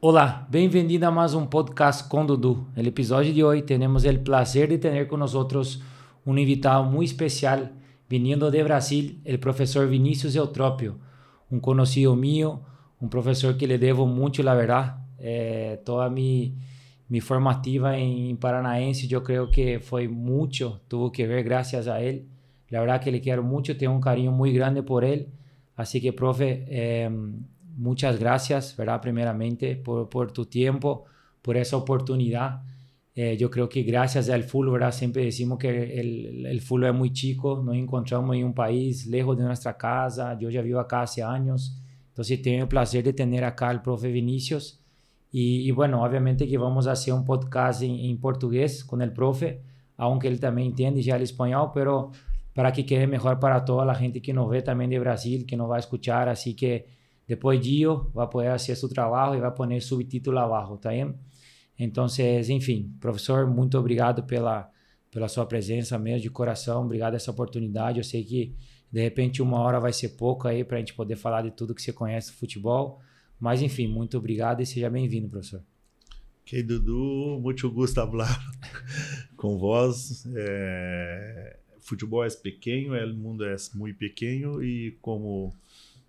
Olá, bem-vindo a mais um podcast com Dudu. No episódio de hoje, temos o prazer de ter conosco um invitado muito especial, vindo de Brasil, o professor Vinícius Eutrópio, um conhecido meu, um professor que lhe devo muito, na verdade. Eh, é, toda minha minha formativa em Paranaense, eu creio que foi muito, tuvo que ver graças a ele. La verdade que lhe quero muito, tenho um carinho muito grande por ele. Assim que, profe, eh, muchas gracias, ¿verdad? Primeramente por, tu tiempo, por esa oportunidad. Eh, yo creo que gracias al fútbol, ¿verdad? Siempre decimos que el, el fútbol es muy chico, nos encontramos en un país lejos de nuestra casa, yo ya vivo acá hace años, entonces tengo el placer de tener acá al profe Vinicius y, bueno, obviamente que vamos a hacer un podcast en, en, portugués con el profe, aunque él también entiende ya el español, pero para que quede mejor para toda la gente que nos ve también de Brasil, que nos va a escuchar, así que depois disso, vai a poder hacer su trabajo y va poner subtítulo abaixo, tá bien? Então, enfim, professor, muito obrigado pela, pela sua presença mesmo, de coração. Obrigado essa oportunidade. Eu sei que, de repente, uma hora vai ser pouco aí para a gente poder falar de tudo que você conhece do futebol. Mas, enfim, muito obrigado e seja bem-vindo, professor. Ok, Dudu. Muito de falar com vós. É... Futebol é pequeno, o mundo é muito pequeno e como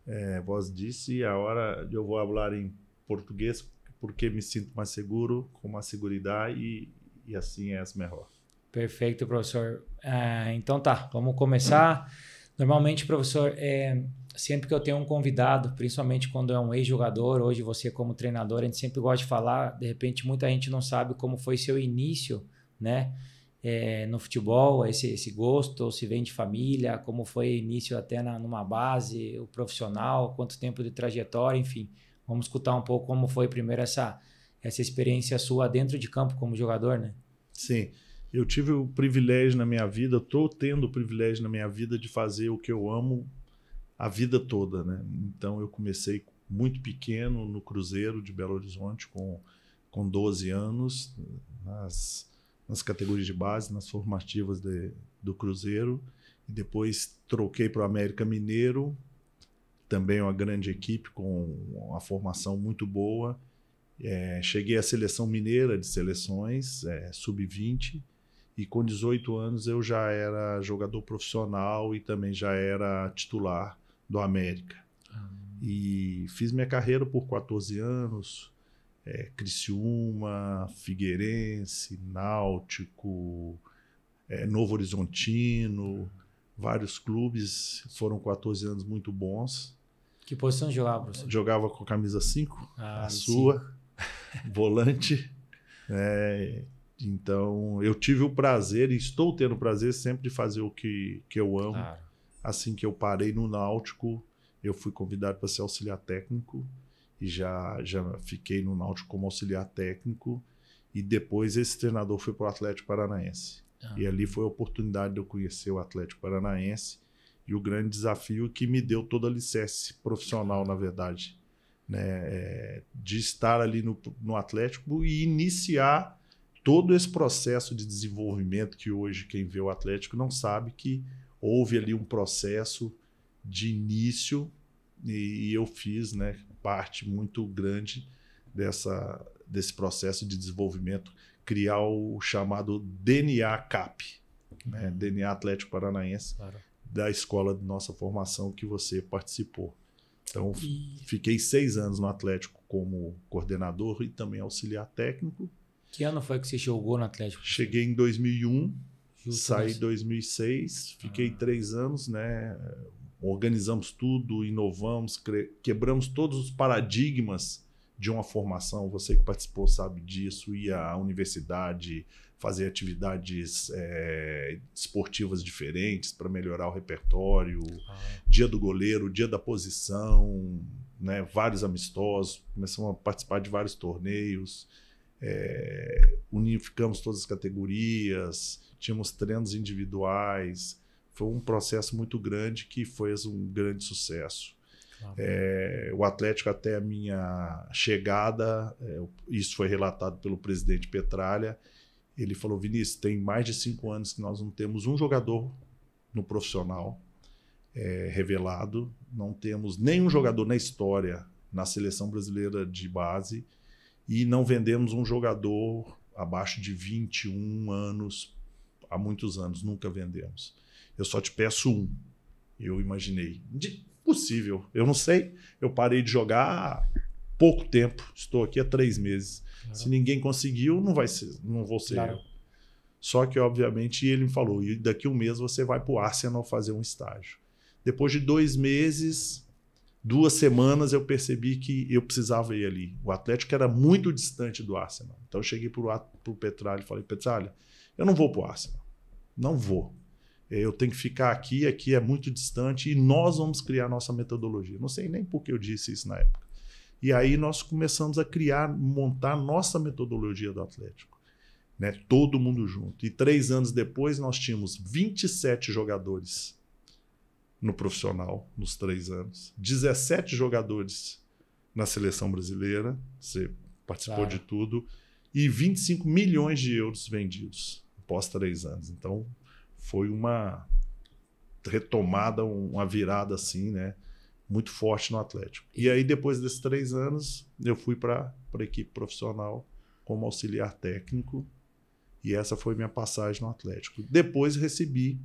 é, vós disse a hora eu vou falar em português porque me sinto mais seguro, com mais segurança e, e assim é melhor. Perfeito, professor. Ah, então tá, vamos começar. Normalmente, professor, é, sempre que eu tenho um convidado, principalmente quando é um ex-jogador, hoje você como treinador, a gente sempre gosta de falar, de repente muita gente não sabe como foi seu início, né? é, no futebol, é esse, esse gosto, ou se vem de família, como foi início até na, numa base, o profissional, quanto tempo de trajetória, enfim. Vamos escutar um pouco como foi primeiro essa, essa experiência sua dentro de campo como jogador, né? Sim. Eu tive o privilégio na minha vida, estou tendo o privilégio na minha vida de fazer o que eu amo a vida toda, né? Então eu comecei muito pequeno no Cruzeiro de Belo Horizonte com, com 12 anos, nas nas categorias de base, nas formativas de, do Cruzeiro. E depois troquei para o América Mineiro, também uma grande equipe com uma formação muito boa. É, cheguei à seleção mineira de seleções, é, sub-20, e com 18 anos eu já era jogador profissional e também já era titular do América. Ah. E fiz minha carreira por 14 anos, é, Criciúma, Figueirense, Náutico, é, Novo Horizontino, vários clubes. Foram 14 anos muito bons. Que posição jogava, você? Jogava com a camisa 5, ah, a sua, volante. é, então, eu tive o prazer e estou tendo o prazer sempre de fazer o que, que eu amo. Claro. Assim que eu parei no Náutico, eu fui convidado para ser auxiliar técnico e já, já fiquei no Náutico como auxiliar técnico. E depois esse treinador foi para o Atlético Paranaense. Ah. E ali foi a oportunidade de eu conhecer o Atlético Paranaense e o grande desafio que me deu todo alicerce profissional, na verdade. Né, é, de estar ali no, no Atlético e iniciar todo esse processo de desenvolvimento que hoje quem vê o Atlético não sabe que houve ali um processo de início e, e eu fiz, né, parte muito grande dessa, desse processo de desenvolvimento, criar o chamado DNA CAP, né? Uhum. DNA Atlético Paranaense, claro. da escola de nossa formação que você participou. Então, e... fiquei seis anos no Atlético como coordenador e também auxiliar técnico. Que ano foi que você jogou no Atlético? Cheguei em 2001, Justo saí em 2006, fiquei ah. três anos, né? organizamos tudo, inovamos, quebramos todos os paradigmas de uma formação. Você que participou sabe disso, ia à universidade, fazer atividades é, esportivas diferentes para melhorar o repertório, ah. dia do goleiro, dia da posição, né, vários amistosos, começamos a participar de vários torneios, é, unificamos todas as categorias, tínhamos treinos individuais, foi um processo muito grande que fez um grande sucesso. Claro. É, o Atlético, até a minha chegada, é, isso foi relatado pelo presidente Petralha. Ele falou: Vinícius, tem mais de cinco anos que nós não temos um jogador no profissional é, revelado, não temos nenhum jogador na história na seleção brasileira de base e não vendemos um jogador abaixo de 21 anos há muitos anos, nunca vendemos. Eu só te peço um. Eu imaginei. De, possível. Eu não sei. Eu parei de jogar há pouco tempo. Estou aqui há três meses. Se ninguém conseguiu, não vai ser, não vou ser claro. eu. Só que, obviamente, ele me falou: e daqui um mês você vai para o Arsenal fazer um estágio. Depois de dois meses, duas semanas, eu percebi que eu precisava ir ali. O Atlético era muito distante do Arsenal. Então eu cheguei para o Petralha e falei: Petralha, eu não vou para o Arsenal. Não vou. É, eu tenho que ficar aqui, aqui é muito distante e nós vamos criar nossa metodologia. Não sei nem por que eu disse isso na época. E aí nós começamos a criar, montar nossa metodologia do Atlético. Né? Todo mundo junto. E três anos depois nós tínhamos 27 jogadores no profissional, nos três anos, 17 jogadores na seleção brasileira, você participou de tudo, e 25 milhões de euros vendidos após três anos. Então, foi uma retomada, uma virada assim, né? Muito forte no Atlético. E aí, depois desses três anos, eu fui para a equipe profissional como auxiliar técnico. E essa foi minha passagem no Atlético. Depois recebi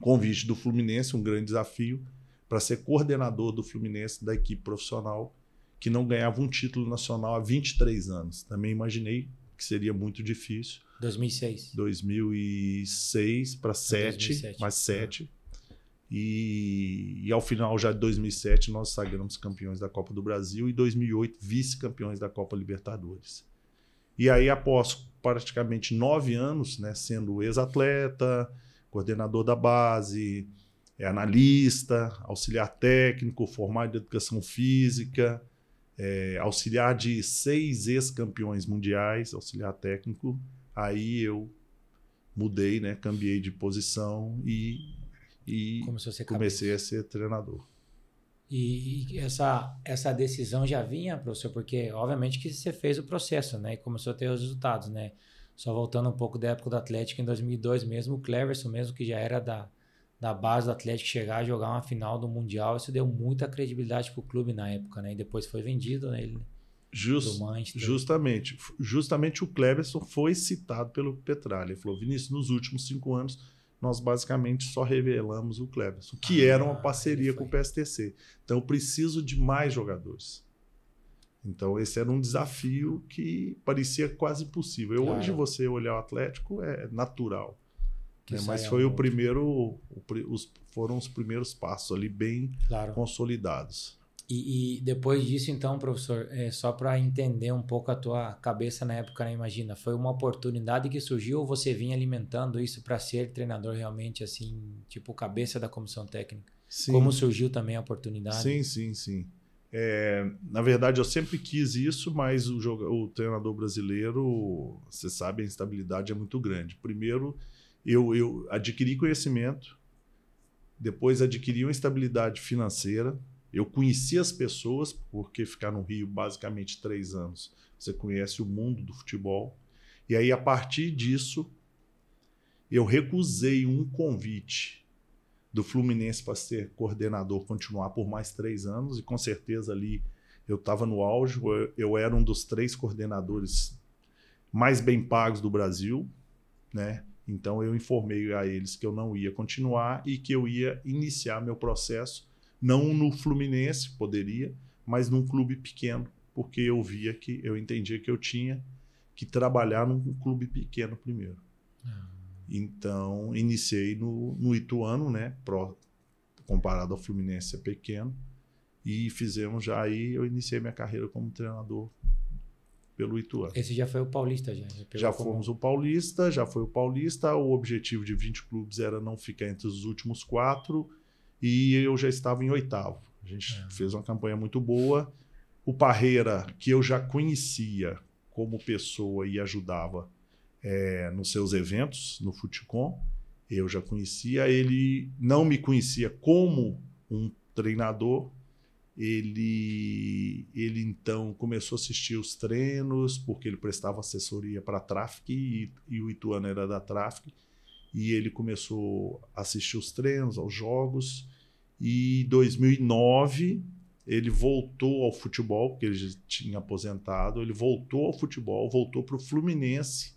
convite do Fluminense, um grande desafio, para ser coordenador do Fluminense da equipe profissional, que não ganhava um título nacional há 23 anos. Também imaginei que seria muito difícil. 2006. 2006 para 7, mais 7. É. E, e, ao final já de 2007 nós sagramos campeões da Copa do Brasil e 2008 vice-campeões da Copa Libertadores. E aí após praticamente nove anos, né, sendo ex-atleta, coordenador da base, é analista, auxiliar técnico, formado em educação física, é, auxiliar de seis ex-campeões mundiais, auxiliar técnico. Aí eu mudei, né? Cambiei de posição e, e comecei a ser treinador. E essa, essa decisão já vinha, professor, porque obviamente que você fez o processo, né? E começou a ter os resultados, né? Só voltando um pouco da época do Atlético em 2002 mesmo, o Cleverson mesmo, que já era da, da base do Atlético chegar a jogar uma final do Mundial. Isso deu muita credibilidade para o clube na época, né? E depois foi vendido, né? Ele, Just, justamente. Justamente o Cleverson foi citado pelo Petralha. Ele falou, Vinícius, nos últimos cinco anos nós basicamente só revelamos o Cleverson, que ah, era uma parceria com o PSTC. Então eu preciso de mais jogadores. Então esse era um desafio que parecia quase impossível. Claro. Hoje você olhar o Atlético é natural né? mas foi o outro. primeiro, o, os, foram os primeiros passos ali bem claro. consolidados. E, e, depois disso, então, professor, é, só para entender um pouco a tua cabeça na época, né? imagina, foi uma oportunidade que surgiu ou você vinha alimentando isso para ser treinador realmente, assim, tipo cabeça da comissão técnica? Sim. Como surgiu também a oportunidade? Sim, sim, sim. É, na verdade, eu sempre quis isso, mas o, o treinador brasileiro, você sabe, a instabilidade é muito grande. Primeiro, eu, eu adquiri conhecimento, depois adquiri uma estabilidade financeira, eu conheci as pessoas, porque ficar no Rio basicamente três anos, você conhece o mundo do futebol. E aí, a partir disso, eu recusei um convite do Fluminense para ser coordenador, continuar por mais três anos, e com certeza ali eu estava no auge, eu, eu era um dos três coordenadores mais bem pagos do Brasil, né? Então eu informei a eles que eu não ia continuar e que eu ia iniciar meu processo, não no Fluminense, poderia, mas num clube pequeno, porque eu via que eu entendia que eu tinha que trabalhar num clube pequeno primeiro. Ah. Então iniciei no, no Ituano, né? Pro, comparado ao Fluminense é pequeno. E fizemos já aí, eu iniciei minha carreira como treinador pelo Ituano. Esse já foi o Paulista, já. Já fomos o Paulista, já foi o Paulista. O objetivo de 20 clubes era não ficar entre os últimos quatro e eu já estava em oitavo. A gente é. fez uma campanha muito boa. O Parreira, que eu já conhecia como pessoa e ajudava é, nos seus eventos no futecom eu já conhecia. Ele não me conhecia como um treinador, ele, ele então começou a assistir os treinos, porque ele prestava assessoria para tráfico e, e, o Ituano era da tráfico. E ele começou a assistir os treinos, aos jogos. E em 2009 ele voltou ao futebol, porque ele já tinha aposentado. Ele voltou ao futebol, voltou para o Fluminense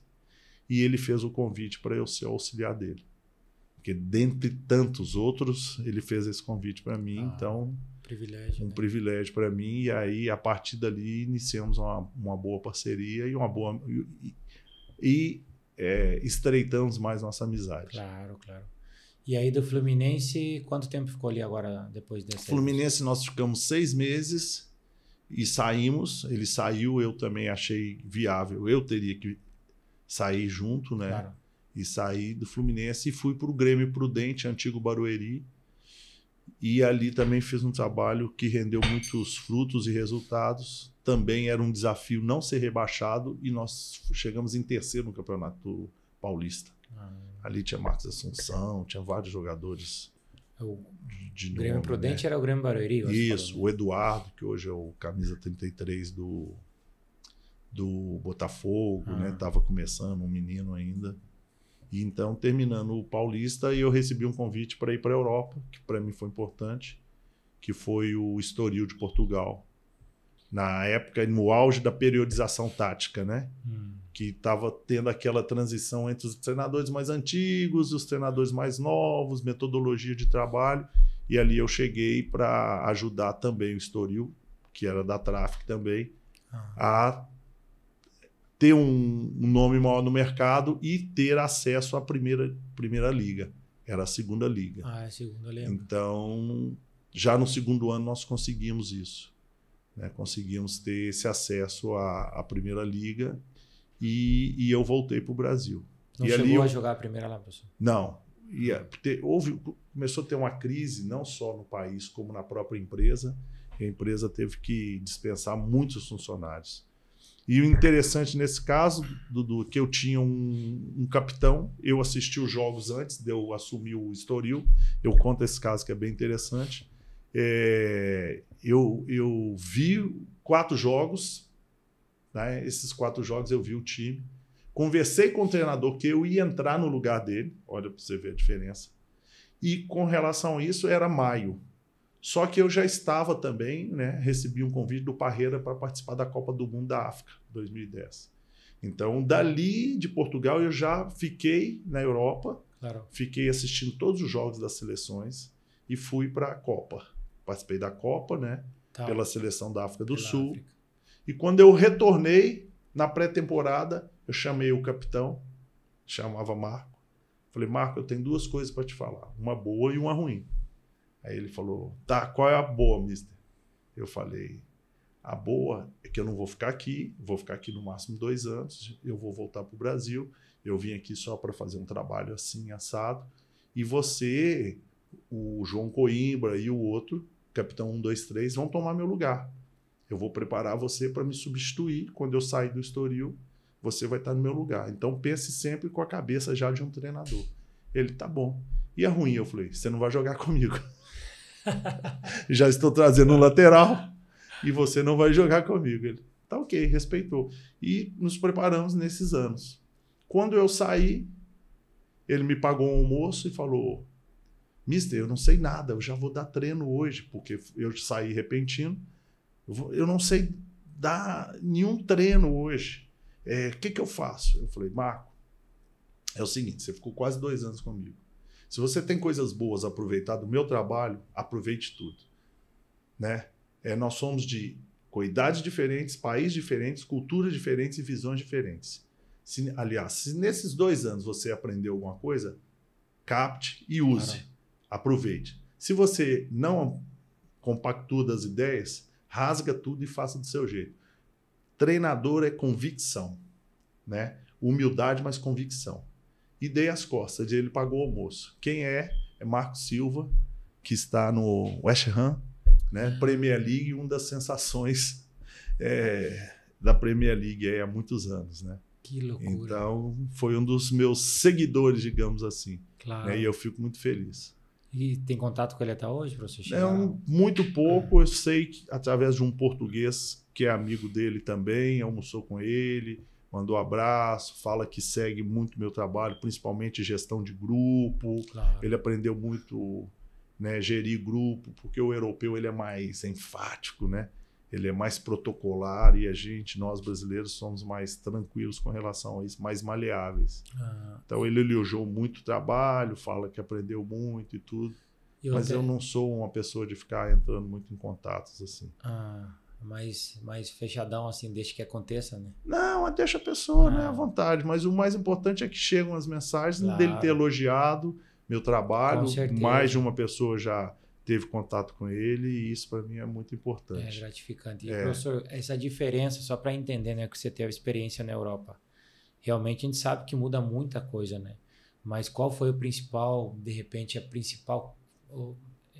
e ele fez o convite para eu ser auxiliar dele. Porque dentre tantos outros, ele fez esse convite para mim, ah, então privilégio, um né? privilégio para mim. E aí, a partir dali, iniciamos uma, uma boa parceria e uma boa e, e é, estreitamos mais nossa amizade. Claro, claro. E aí do Fluminense, quanto tempo ficou ali agora depois dessa? Fluminense nós ficamos seis meses e saímos. Ele saiu, eu também achei viável. Eu teria que sair junto, né? Claro e saí do Fluminense e fui para o Grêmio Prudente, antigo Barueri. E ali também fiz um trabalho que rendeu muitos frutos e resultados. Também era um desafio não ser rebaixado e nós chegamos em terceiro no Campeonato Paulista. Ah. Ali tinha Marcos Assunção, tinha vários jogadores. É o de, Grêmio né? Prudente né? era o Grêmio Barueri? Isso, falou, o né? Eduardo, que hoje é o camisa 33 do, do Botafogo, né? ah. né? Tava começando, um menino ainda. E então, terminando o Paulista, eu recebi um convite para ir para a Europa, que para mim foi importante, que foi o Estoril de Portugal. Na época, no auge da periodização tática, né? Hum. Que estava tendo aquela transição entre os treinadores mais antigos, e os treinadores mais novos, metodologia de trabalho. E ali eu cheguei para ajudar também o Estoril, que era da Tráfico também, ah. a ter um, um nome maior no mercado e ter acesso à primeira, primeira liga. Era a segunda liga. Ah, é a segunda, liga. Então, já no segundo ano nós conseguimos isso. Né? Conseguimos ter esse acesso à, à primeira liga e, e eu voltei para o Brasil. Não e chegou eu... a jogar a primeira lá, professor? Não. E, te, é, houve, começou a ter uma crise, não só no país, como na própria empresa. A empresa teve que dispensar muitos funcionários. E o interessante nesse caso, Dudu, que eu tinha um, um capitão, eu assisti os jogos antes de eu assumir o Estoril. Eu conto esse caso que é bem interessante. É, eu, eu vi quatro jogos, né? esses quatro jogos eu vi o time. Conversei com o treinador que eu ia entrar no lugar dele, olha para você ver a diferença. E com relação a isso, era maio. Só que eu já estava também, né, recebi um convite do Parreira para participar da Copa do Mundo da África, 2010. Então, dali de Portugal, eu já fiquei na Europa, claro. fiquei assistindo todos os jogos das seleções e fui para a Copa. Participei da Copa, né, tá. pela seleção da África do pela Sul. África. E quando eu retornei, na pré-temporada, eu chamei o capitão, chamava Marco. Falei, Marco, eu tenho duas coisas para te falar, uma boa e uma ruim. Aí ele falou: tá, qual é a boa, mister? Eu falei: a boa é que eu não vou ficar aqui, vou ficar aqui no máximo dois anos, eu vou voltar para o Brasil, eu vim aqui só para fazer um trabalho assim, assado. E você, o João Coimbra e o outro, capitão 123, vão tomar meu lugar. Eu vou preparar você para me substituir. Quando eu sair do Estoril, você vai estar tá no meu lugar. Então pense sempre com a cabeça já de um treinador. Ele, tá bom. E é ruim, eu falei, você não vai jogar comigo. Já estou trazendo um lateral e você não vai jogar comigo. Ele, tá ok, respeitou. E nos preparamos nesses anos. Quando eu saí, ele me pagou um almoço e falou: Mister, eu não sei nada, eu já vou dar treino hoje, porque eu saí repentino. Eu não sei dar nenhum treino hoje. O é, que, que eu faço? Eu falei, Marco, é o seguinte: você ficou quase dois anos comigo se você tem coisas boas a aproveitar do meu trabalho, aproveite tudo. Né? É, nós somos de idades diferentes, países diferentes, culturas diferentes e visões diferentes. Se, aliás, se nesses dois anos você aprendeu alguma coisa, capte e use. Aproveite. Se você não compactua das ideias, rasga tudo e faça do seu jeito. Treinador é convicção, né? Humildade mais convicção e dei as costas. Ele pagou o almoço. Quem é? É Marco Silva, que está no West Ham, né? Premier League, uma das sensações é, da Premier League há muitos anos, né? Que loucura. Então, foi um dos meus seguidores, digamos assim. Claro. Né? E eu fico muito feliz. E tem contato com ele até hoje, professor? Chegar... Não, muito pouco. Eu sei que através de um português que é amigo dele também, almoçou com ele, manda um abraço, fala que segue muito meu trabalho, principalmente gestão de grupo. Claro. Ele aprendeu muito né, gerir grupo, porque o europeu ele é mais enfático, né? Ele é mais protocolar e a gente, nós brasileiros, somos mais tranquilos com relação a isso, mais maleáveis. Ah. Então ele elogiou muito o trabalho, fala que aprendeu muito e tudo. Eu mas até... eu não sou uma pessoa de ficar entrando muito em contatos assim. Ah mais, mais fechadão, assim, deixa que aconteça, né? Não, é, deixa a pessoa, ah. né, à ah. vontade. Mas o mais importante é que chegam as mensagens claro. dele ter elogiado meu trabalho. Mais de uma pessoa já teve contato com ele e isso para mim é muito importante. É gratificante. E, é. professor, essa diferença, só para entender, né, que você teve experiência na Europa. Realmente a gente sabe que muda muita coisa, né? Mas qual foi o principal, de repente, a principal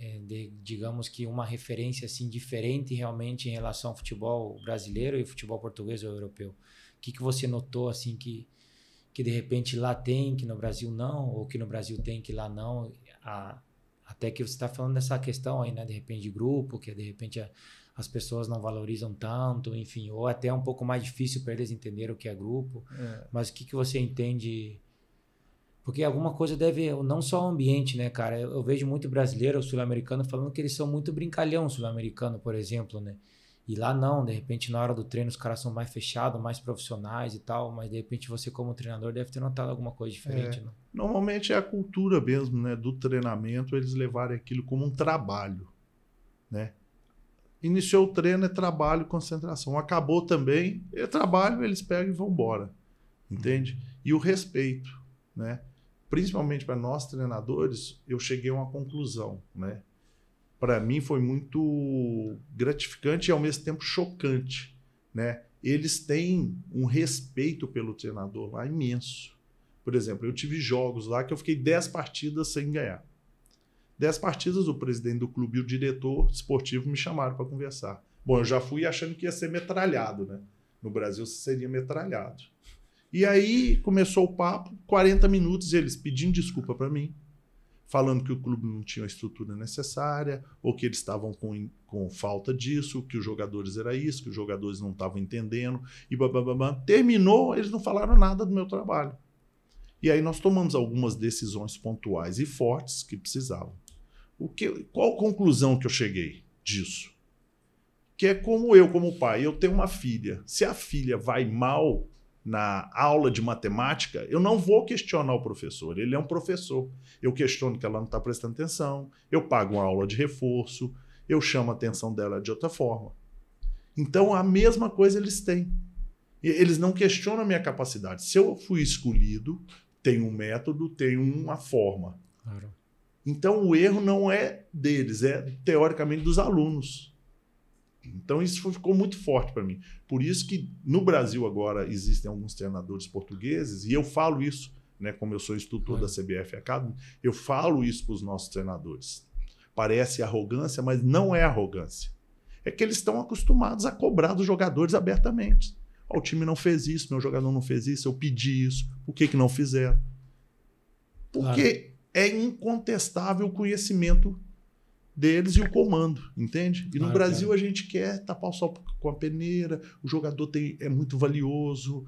é, de, digamos que uma referência assim diferente realmente em relação ao futebol brasileiro e futebol português ou europeu? O que, que você notou assim que que de repente lá tem que no Brasil não ou que no Brasil tem que lá não? A, até que você está falando dessa questão aí, né? De repente de grupo, que de repente a, as pessoas não valorizam tanto, enfim, ou até é um pouco mais difícil para eles entender o que é grupo. É. Mas o que, que você entende? Porque alguma coisa deve, não só o ambiente, né, cara? Eu, eu vejo muito brasileiro ou sul-americano falando que eles são muito brincalhão sul-americano, por exemplo, né? E lá não, de repente na hora do treino os caras são mais fechados, mais profissionais e tal, mas de repente você como treinador deve ter notado alguma coisa diferente, é. né? Normalmente é a cultura mesmo, né, do treinamento, eles levarem aquilo como um trabalho, né? Iniciou o treino, é trabalho, concentração. Acabou também, é trabalho, eles pegam e vão embora. Entende? E o respeito, né? principalmente para nós treinadores, eu cheguei a uma conclusão, né? Para mim foi muito gratificante e ao mesmo tempo chocante, né? Eles têm um respeito pelo treinador lá imenso. Por exemplo, eu tive jogos lá que eu fiquei 10 partidas sem ganhar. 10 partidas, o presidente do clube e o diretor esportivo me chamaram para conversar. Bom, eu já fui achando que ia ser metralhado, né? No Brasil seria metralhado. E aí começou o papo, 40 minutos eles pedindo desculpa para mim, falando que o clube não tinha a estrutura necessária, ou que eles estavam com, com falta disso, que os jogadores era isso, que os jogadores não estavam entendendo, e bababá. Terminou, eles não falaram nada do meu trabalho. E aí nós tomamos algumas decisões pontuais e fortes que precisavam. O que, qual conclusão que eu cheguei disso? Que é como eu, como pai, eu tenho uma filha. Se a filha vai mal, na aula de matemática, eu não vou questionar o professor, ele é um professor. Eu questiono que ela não está prestando atenção, eu pago uma aula de reforço, eu chamo a atenção dela de outra forma. Então, a mesma coisa eles têm. Eles não questionam a minha capacidade. Se eu fui escolhido, tem um método, tem uma forma. Claro. Então, o erro não é deles, é teoricamente dos alunos. Então isso ficou muito forte para mim. Por isso que no Brasil agora existem alguns treinadores portugueses e eu falo isso, né, como eu sou instrutor da CBF Academy, eu falo isso para os nossos treinadores. Parece arrogância, mas não é arrogância. É que eles estão acostumados a cobrar dos jogadores abertamente. Oh, o time não fez isso, meu jogador não fez isso, eu pedi isso. Por que que não fizeram? Porque claro. é incontestável o conhecimento deles e o comando, entende? E no ah, Brasil tá. a gente quer tapar o sol com a peneira, o jogador tem, é muito valioso.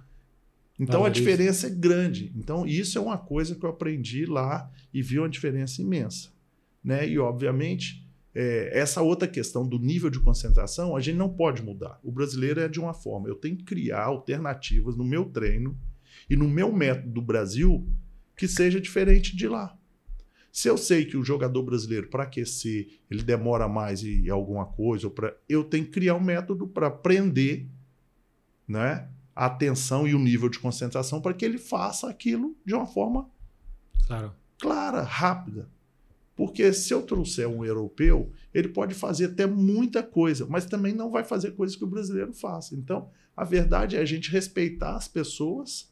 Então ah, a diferença é grande. Então isso é uma coisa que eu aprendi lá e vi uma diferença imensa. Né? E obviamente, é, essa outra questão do nível de concentração, a gente não pode mudar. O brasileiro é de uma forma. Eu tenho que criar alternativas no meu treino e no meu método do Brasil que seja diferente de lá. Se eu sei que o jogador brasileiro, para aquecer, ele demora mais e alguma coisa, pra, eu tenho que criar um método para prender né, a atenção e o nível de concentração para que ele faça aquilo de uma forma claro. clara, rápida. Porque se eu trouxer um europeu, ele pode fazer até muita coisa, mas também não vai fazer coisas que o brasileiro faça. Então, a verdade é a gente respeitar as pessoas,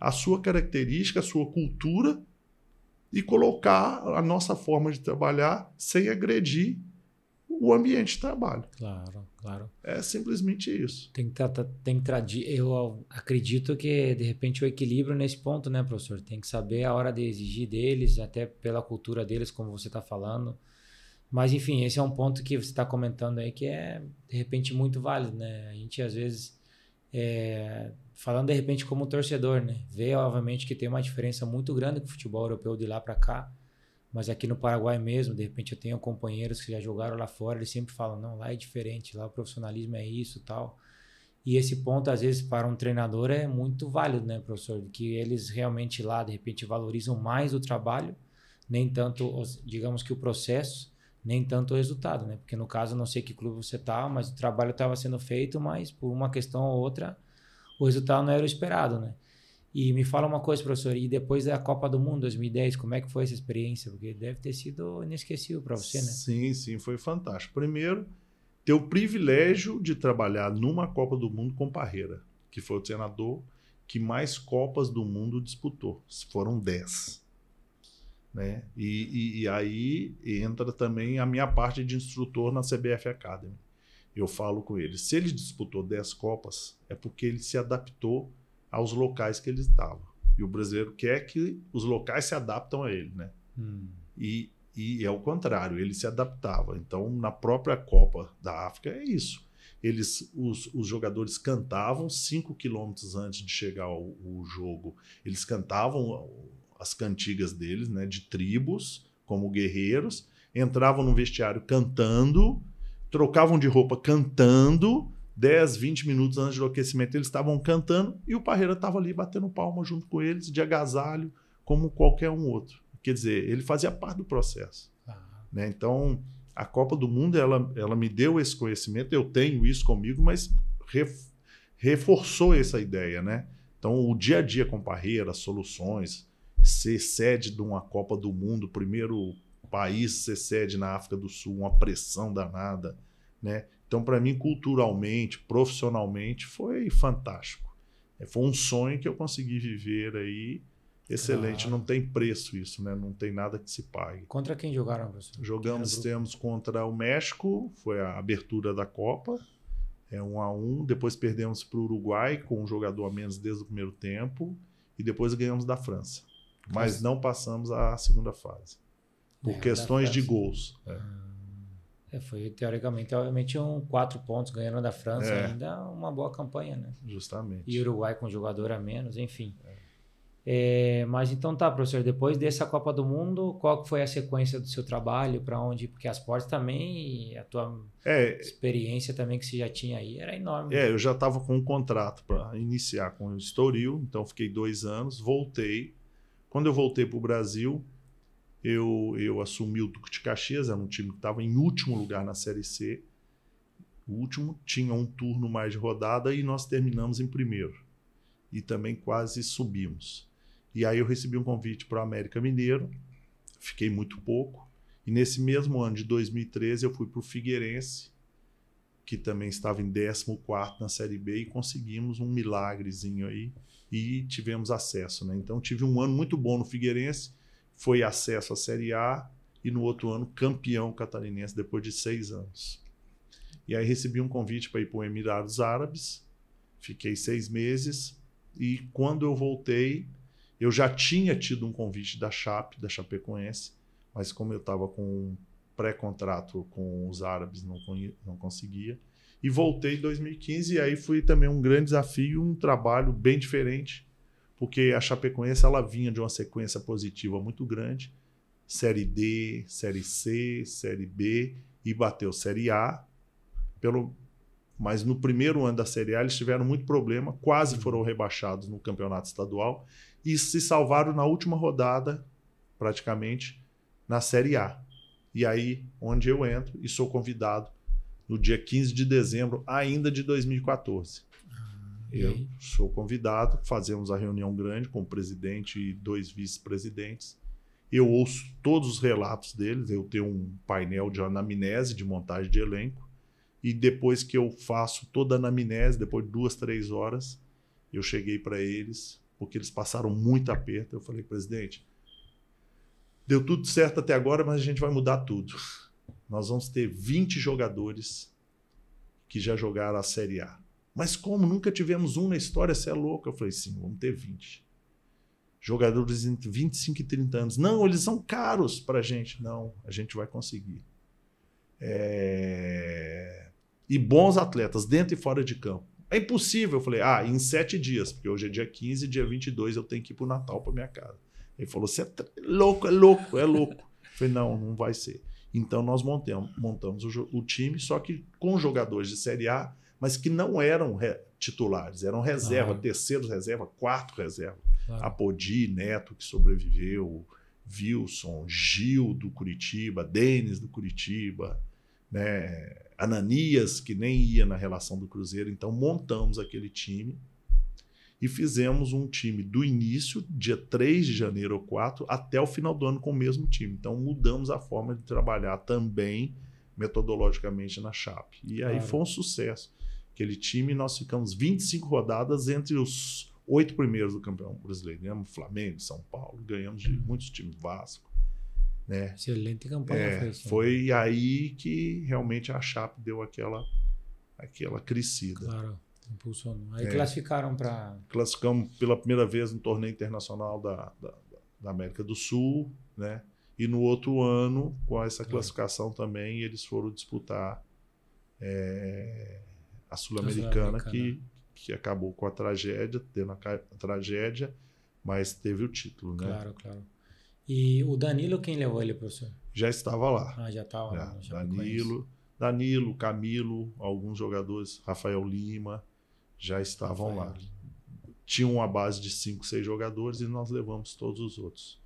a sua característica, a sua cultura e colocar a nossa forma de trabalhar sem agredir o ambiente de trabalho. Claro, claro. É simplesmente isso. Tem que tratar, tem que tradir. Eu acredito que de repente o equilíbrio nesse ponto, né, professor? Tem que saber a hora de exigir deles, até pela cultura deles, como você está falando. Mas enfim, esse é um ponto que você está comentando aí que é de repente muito válido, né? A gente às vezes é, falando de repente como torcedor, né? Vê, obviamente, que tem uma diferença muito grande com o futebol europeu de lá para cá. Mas aqui no Paraguai mesmo, de repente eu tenho companheiros que já jogaram lá fora, eles sempre falam, não, lá é diferente, lá o profissionalismo é isso tal. E esse ponto, às vezes, para um treinador é muito válido, né, professor? Que eles realmente lá, de repente, valorizam mais o trabalho, nem tanto, digamos que o processo, nem tanto o resultado, né? Porque no caso, não sei que clube você tá, mas o trabalho estava sendo feito, mas por uma questão ou outra, o resultado não era o esperado, né? E me fala uma coisa, professor, e depois da Copa do Mundo 2010, como é que foi essa experiência? Porque deve ter sido inesquecível para você, né? Sim, sim, foi fantástico. Primeiro, ter o privilégio de trabalhar numa Copa do Mundo com Parreira, que foi o treinador que mais Copas do Mundo disputou. Foram 10. Né? E, e, e aí entra também a minha parte de instrutor na CBF Academy eu falo com ele. Se ele disputou 10 Copas, é porque ele se adaptou aos locais que ele estava. E o brasileiro quer que os locais se adaptam a ele, né? Hum. E, e é o contrário, ele se adaptava. Então, na própria Copa da África, é isso. Eles, os, os jogadores cantavam 5 quilômetros antes de chegar ao, ao, jogo. Eles cantavam as cantigas deles, né? De tribos, como guerreiros. Entravam no vestiário cantando trocavam de roupa cantando. 10, 20 minutos antes do aquecimento, eles estavam cantando e o Parreira estava ali batendo palma junto com eles, de agasalho, como qualquer um outro. Quer dizer, ele fazia parte do processo. Ah. Né? Então, a Copa do Mundo, ela, ela me deu esse conhecimento, eu tenho isso comigo, mas ref, reforçou essa ideia. Né? Então, o dia a dia com Parreira, soluções, ser sede de uma Copa do Mundo, primeiro país ser sede na África do Sul, uma pressão danada, né? Então, para mim, culturalmente, profissionalmente, foi fantástico. É, foi um sonho que eu consegui viver aí. Excelente, ah. não tem preço isso, né? Não tem nada que se pague. Contra quem jogaram, você? Jogamos, temos contra o México, foi a abertura da Copa, é um a um. Depois perdemos para o Uruguai com um jogador a menos desde o primeiro tempo e depois ganhamos da França. Mas não passamos à segunda fase por é, questões de gols. É. é, foi teoricamente obviamente um quatro pontos ganhando da França, é. ainda uma boa campanha, né? Justamente. E Uruguai com jogador a menos, enfim. É. é. mas então tá, professor, depois dessa Copa do Mundo, qual foi a sequência do seu trabalho, para onde, porque as portas também, a tua é. experiência também que você já tinha aí era enorme. É, eu já estava com um contrato para iniciar com o Estoril, então fiquei dois anos, voltei. Quando eu voltei para o Brasil, eu, eu assumi o Duque de Caxias, era um time que estava em último lugar na Série C. O último tinha um turno mais de rodada e nós terminamos em primeiro. E também quase subimos. E aí eu recebi um convite para o América Mineiro, fiquei muito pouco. E nesse mesmo ano de 2013 eu fui para o Figueirense, que também estava em 14 na Série B, e conseguimos um milagrezinho aí e tivemos acesso. Né? Então tive um ano muito bom no Figueirense foi acesso à Série A e no outro ano campeão catarinense depois de seis anos. E aí recebi um convite para ir para o Emirados Árabes, fiquei seis meses e quando eu voltei eu já tinha tido um convite da Chape, da Chapecoense, mas como eu estava com um pré-contrato com os árabes, não, não conseguia. E voltei em 2015 e aí foi também um grande desafio, um trabalho bem diferente porque a Chapecoense ela vinha de uma sequência positiva muito grande, série D, série C, série B e bateu série A. Pelo mas no primeiro ano da série A eles tiveram muito problema, quase uhum. foram rebaixados no campeonato estadual e se salvaram na última rodada, praticamente na série A. E aí onde eu entro e sou convidado no dia 15 de dezembro ainda de 2014 eu sou convidado, fazemos a reunião grande com o presidente e dois vice-presidentes. Eu ouço todos os relatos deles, eu tenho um painel de anamnese, de montagem de elenco, e depois que eu faço toda a anamnese, depois de duas, três horas, eu cheguei para eles, porque eles passaram muito aperto. Eu falei, presidente, deu tudo certo até agora, mas a gente vai mudar tudo. Nós vamos ter 20 jogadores que já jogaram a Série A. Mas como nunca tivemos um na história, você é louco? Eu falei, sim, vamos ter 20. Jogadores entre 25 e 30 anos. Não, eles são caros para a gente. Não, a gente vai conseguir. É... E bons atletas, dentro e fora de campo. É impossível. Eu falei, ah, em sete dias, porque hoje é dia 15, dia 22 eu tenho que ir para o Natal para minha casa. Ele falou, você é louco, é louco, é louco. eu falei, não, não vai ser. Então nós montamos, montamos o, o time, só que com jogadores de Série A mas que não eram titulares, eram reserva, terceiro reserva, quarto reserva. Apodi, Neto, que sobreviveu, Wilson, Gil do Curitiba, Denis do Curitiba, né? Ananias, que nem ia na relação do Cruzeiro. Então, montamos aquele time e fizemos um time do início, dia 3 de janeiro ou 4, até o final do ano com o mesmo time. Então, mudamos a forma de trabalhar também metodologicamente na Chape. E aí claro. foi um sucesso aquele time, nós ficamos 25 rodadas entre os oito primeiros do campeão brasileiro. Ganhamos Flamengo, São Paulo, ganhamos de muitos times, Vasco. Né? Excelente campanha. É, foi, né? aí que realmente a Chape deu aquela, aquela crescida. Claro, impulsionou. Aí é, classificaram para. Classificamos pela primeira vez no torneio internacional da, da, da, América do Sul, né? E no outro ano, com essa classificação é. também, eles foram disputar é, a Sul-Americana que, que acabou com a tragédia, tendo a, a tragédia, mas teve o título, né? Claro, claro. E o Danilo, quem levou ele, professor? Já estava lá. Ah, já estava lá. Danilo, Danilo, Camilo, alguns jogadores, Rafael Lima, já estavam Rafael. lá. Tinha uma base de cinco seis jogadores e nós levamos todos os outros.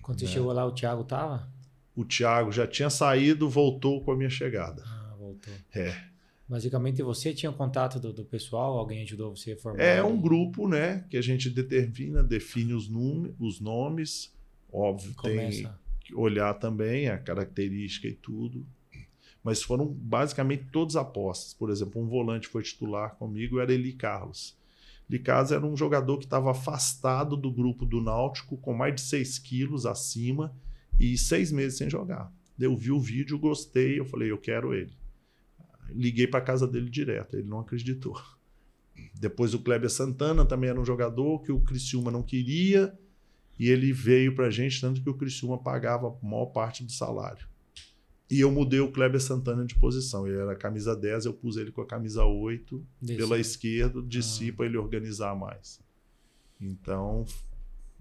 Quando né? você chegou lá, o Thiago estava? O Thiago já tinha saído, voltou com a minha chegada. Ah, voltou. É. Basicamente, você tinha contato do, do, pessoal, alguém ajudou você a formar? É um grupo, né? Que a gente determina, define os, os nomes, óbvio, Começa. tem que olhar também a característica e tudo. Mas foram basicamente todas apostas. Por exemplo, um volante foi titular comigo, era Eli Carlos. Eli Carlos era um jogador que estava afastado do grupo do Náutico, com mais de 6 quilos acima, e seis meses sem jogar. Eu vi o vídeo, gostei, eu falei, eu quero ele liguei para casa dele direto, ele não acreditou. Depois o Kleber Santana também era um jogador que o Criciúma não queria e ele veio para a gente, tanto que o Criciúma pagava a maior parte do salário. E eu mudei o Kleber Santana de posição. Ele era camisa 10, eu pus ele com a camisa 8 Desse. pela esquerda, de ah. para ele organizar mais. Então,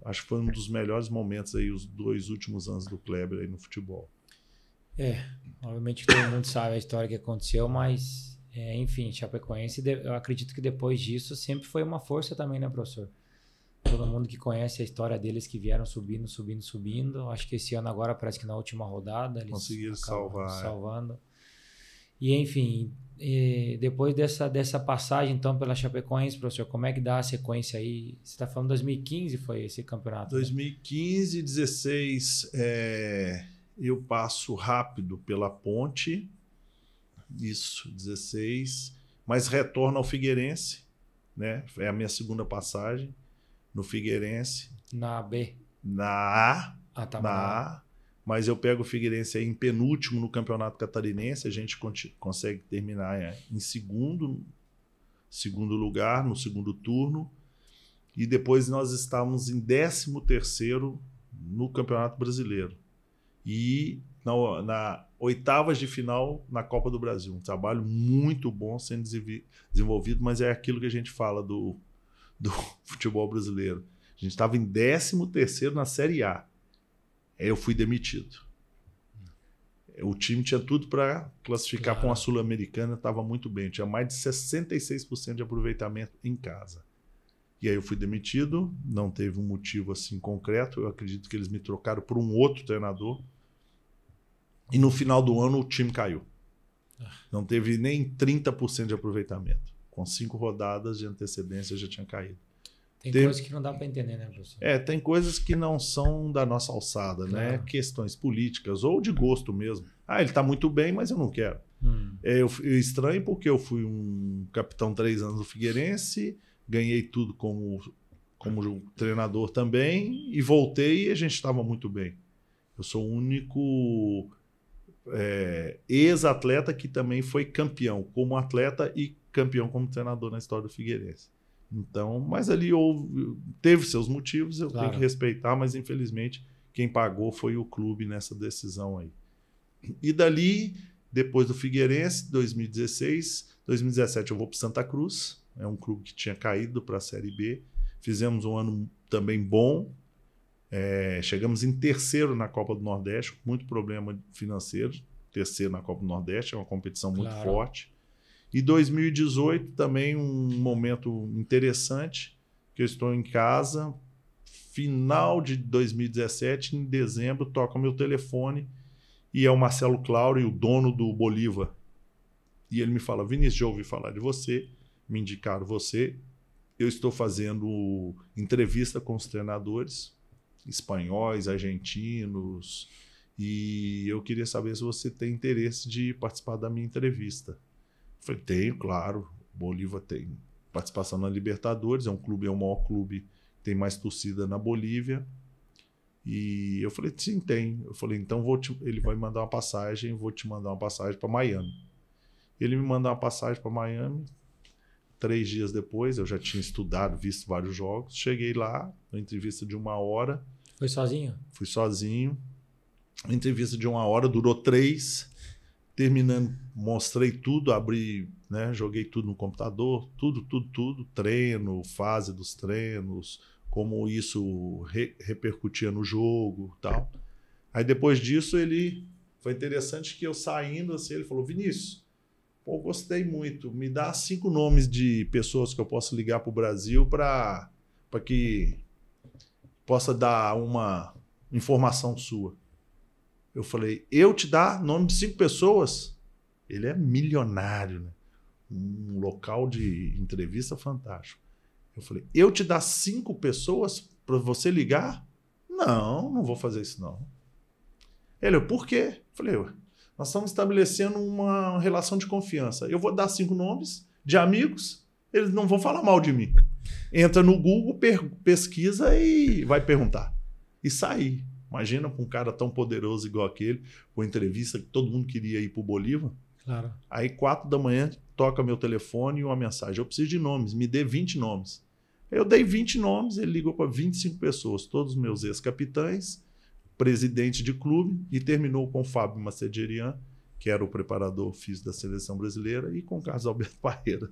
acho que foi um dos melhores momentos aí, os dois últimos anos do Kleber aí no futebol. É, obviamente todo mundo sabe a história que aconteceu, mas, é, enfim, Chapecoense, eu acredito que depois disso sempre foi uma força também, né, professor? Todo mundo que conhece a história deles que vieram subindo, subindo, subindo. Acho que esse ano agora parece que na última rodada eles conseguiram salvar, é. salvando. E enfim, e depois dessa, dessa passagem então pela Chapecoense, professor, como é que dá a sequência aí? Você está falando 2015 foi esse campeonato? 2015, né? 16, é eu passo rápido pela ponte, isso, 16, mas retorno ao Figueirense, né? É a minha segunda passagem no Figueirense. Na B. Na A. Ah, tá na A. Mas eu pego o Figueirense em penúltimo no Campeonato Catarinense, a gente consegue terminar é, em segundo, segundo lugar, no segundo turno. E depois nós estávamos em décimo terceiro no Campeonato Brasileiro e na, na, oitavas de final na Copa do Brasil. Um trabalho muito bom sendo desenvolvido, mas é aquilo que a gente fala do, do futebol brasileiro. A gente estava em 13 terceiro na Série A. Aí eu fui demitido. O time tinha tudo para classificar para a Sul-Americana, estava muito bem. Tinha mais de 66% de aproveitamento em casa. E aí eu fui demitido, não teve um motivo assim concreto. Eu acredito que eles me trocaram por um outro treinador e no final do ano o time caiu. Não teve nem 30% de aproveitamento. Com cinco rodadas de antecedência já tinha caído. Tem, tem... coisas que não dá para entender, né, professor? É, tem coisas que não são da nossa alçada, né? claro. né? Questões políticas ou de gosto mesmo. Ah, ele está muito bem, mas eu não quero. Hum. É, eu, eu estranho porque eu fui um capitão três anos do Figueirense, ganhei tudo como, como treinador também e voltei e a gente estava muito bem. Eu sou o único é, ex-atleta que também foi campeão como atleta e campeão como treinador na história do Figueirense. Então, mas ali houve, teve seus motivos, eu claro. tenho que respeitar, mas infelizmente quem pagou foi o clube nessa decisão aí. E dali, depois do Figueirense, 2016, 2017 eu vou para Santa Cruz, é um clube que tinha caído para a Série B. Fizemos um ano também bom, é, chegamos em terceiro na Copa do Nordeste, muito problema financeiro. Terceiro na Copa do Nordeste, é uma competição muito claro. forte. E 2018 também um momento interessante, que eu estou em casa, final de 2017, em dezembro, toca meu telefone e é o Marcelo Clauro, o dono do Bolívar. E ele me fala: Vinícius, já ouvi falar de você, me indicaram você. Eu estou fazendo entrevista com os treinadores, espanhóis, argentinos. E eu queria saber se você tem interesse de participar da minha entrevista. Eu falei, tenho, claro. Bolívar tem participação na Libertadores, é um clube, é o maior clube, tem mais torcida na Bolívia. E eu falei, sim, tem. Eu falei, então vou te... ele vai me mandar uma passagem, vou te mandar uma passagem para Miami. Ele me mandou uma passagem para Miami, Três dias depois, eu já tinha estudado, visto vários jogos. Cheguei lá, uma entrevista de uma hora. Foi sozinho? Fui sozinho. Uma entrevista de uma hora, durou três. Terminando, mostrei tudo, abri, né? Joguei tudo no computador, tudo, tudo, tudo. Treino, fase dos treinos, como isso re repercutia no jogo tal. Aí depois disso, ele. Foi interessante que eu saindo, assim, ele falou: Vinícius Pô, gostei muito. Me dá cinco nomes de pessoas que eu posso ligar para o Brasil para que possa dar uma informação sua. Eu falei, eu te dar nome de cinco pessoas? Ele é milionário, né? Um local de entrevista fantástico. Eu falei, eu te dar cinco pessoas para você ligar? Não, não vou fazer isso não. Ele, por quê? Eu falei, nós estamos estabelecendo uma relação de confiança. Eu vou dar cinco nomes de amigos, eles não vão falar mal de mim. Entra no Google, pesquisa e vai perguntar. E sair. Imagina com um cara tão poderoso igual aquele, com entrevista que todo mundo queria ir para o Bolívar. Claro. Aí, quatro da manhã, toca meu telefone e uma mensagem. Eu preciso de nomes, me dê 20 nomes. Eu dei 20 nomes, ele ligou para 25 pessoas, todos meus ex-capitães, presidente de clube e terminou com Fábio Macederian, que era o preparador físico da seleção brasileira, e com Carlos Alberto Parreira.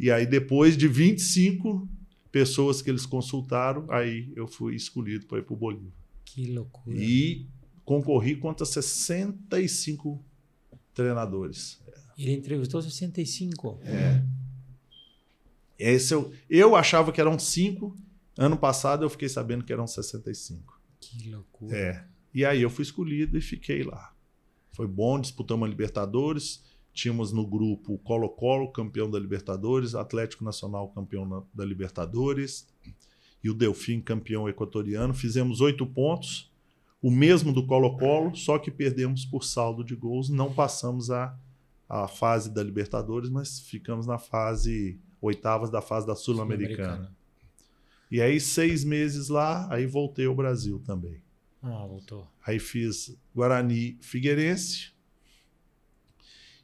E aí, depois de 25 pessoas que eles consultaram, aí eu fui escolhido para ir para o Bolívar. Que loucura. E concorri contra 65 treinadores. Ele entrevistou 65. É. Esse eu, eu achava que eram 5. Ano passado eu fiquei sabendo que eram 65. Que loucura. É. E aí eu fui escolhido e fiquei lá. Foi bom, disputamos a Libertadores. Tínhamos no grupo o Colo-Colo, campeão da Libertadores, Atlético Nacional, campeão da Libertadores, e o Delfim, campeão equatoriano. Fizemos oito pontos, o mesmo do Colo-Colo, só que perdemos por saldo de gols. Não passamos a, a fase da Libertadores, mas ficamos na fase oitavas da fase da Sul-Americana. E aí, seis meses lá, aí voltei ao Brasil também. Ah, voltou. Aí fiz Guarani Figueirense.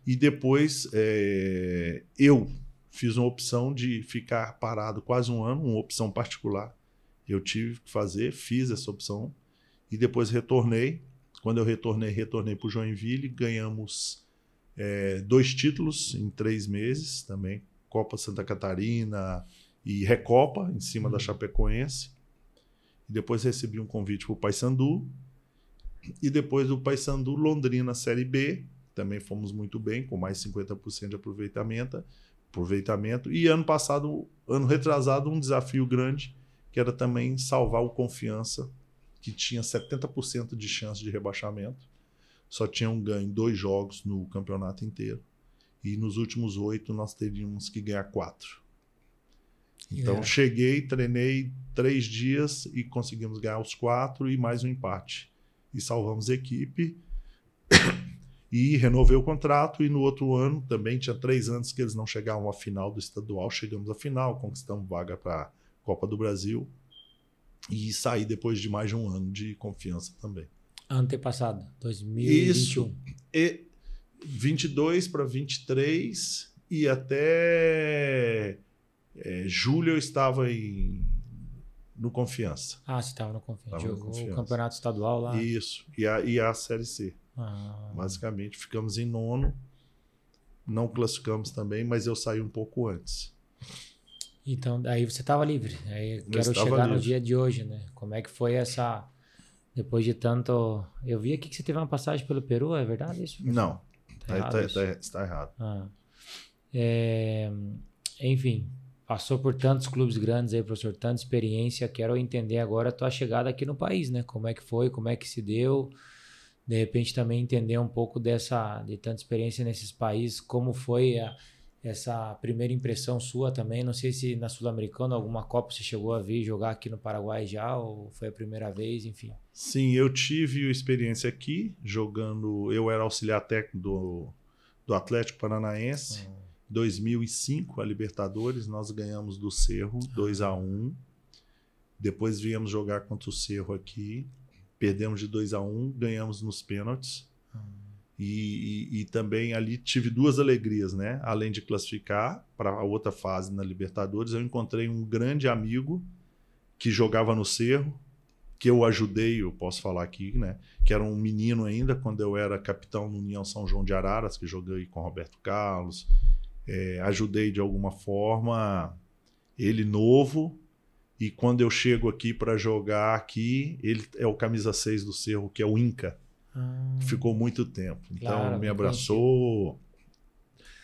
E depois é, eu fiz uma opção de ficar parado quase um ano, uma opção particular. Eu tive que fazer, fiz essa opção e depois retornei. Quando eu retornei, retornei para o Joinville, ganhamos é, dois títulos em três meses também, Copa Santa Catarina, e Recopa, em cima uhum. da Chapecoense. E depois recebi um convite para o Paysandu. E depois do Paysandu, Londrina, Série B. Também fomos muito bem, com mais 50% de aproveitamento. aproveitamento. E ano passado, ano retrasado, um desafio grande, que era também salvar o Confiança, que tinha 70% de chance de rebaixamento. Só tinha um ganho dois jogos no campeonato inteiro. E nos últimos oito, nós teríamos que ganhar quatro. Então é. cheguei, treinei três dias e conseguimos ganhar os quatro e mais um empate. E salvamos a equipe. e renovei o contrato e no outro ano também tinha três anos que eles não chegavam à final do estadual chegamos à final conquistamos vaga para Copa do Brasil e saí depois de mais de um ano de confiança também antepassado 2021 isso e 22 para 23 e até é, julho eu estava em, no Confiança. Ah, você estava no Confiança. Tava Jogou no Confiança. o campeonato estadual lá? Isso, e a, e a Série C. Ah. Basicamente, ficamos em nono. Não classificamos também, mas eu saí um pouco antes. Então, aí você estava livre. Aí eu quero chegar livre. no dia de hoje, né? Como é que foi essa. Depois de tanto. Eu vi aqui que você teve uma passagem pelo Peru, é verdade isso? Não. Está errado. Tá, tá, tá, errado. Ah. É... Enfim, passou por tantos clubes grandes aí, professor, tanta experiência. Quero entender agora a tua chegada aqui no país, né? Como é que foi, como é que se deu. De repente também entender um pouco dessa de tanta experiência nesses países, como foi a, essa primeira impressão sua também. Não sei se na Sul-Americana alguma Copa você chegou a vir jogar aqui no Paraguai já ou foi a primeira vez, enfim. Sim, eu tive experiência aqui jogando, eu era auxiliar técnico do, do Atlético Paranaense. Hum 2005, a Libertadores, nós ganhamos do Cerro 2 ah. a 1 Depois viemos jogar contra o Cerro aqui. Perdemos de 2 a 1 ganhamos nos pênaltis. Ah. E, e, e, também ali tive duas alegrias, né? Além de classificar para a outra fase na Libertadores, eu encontrei um grande amigo que jogava no Cerro, que eu ajudei, eu posso falar aqui, né? Que era um menino ainda quando eu era capitão no União São João de Araras, que joguei com Roberto Carlos, é, ajudei de alguma forma ele novo. E quando eu chego aqui para jogar aqui, ele é o camisa 6 do Cerro, que é o Inca. Ah. Ficou muito tempo. Então claro, me abraçou.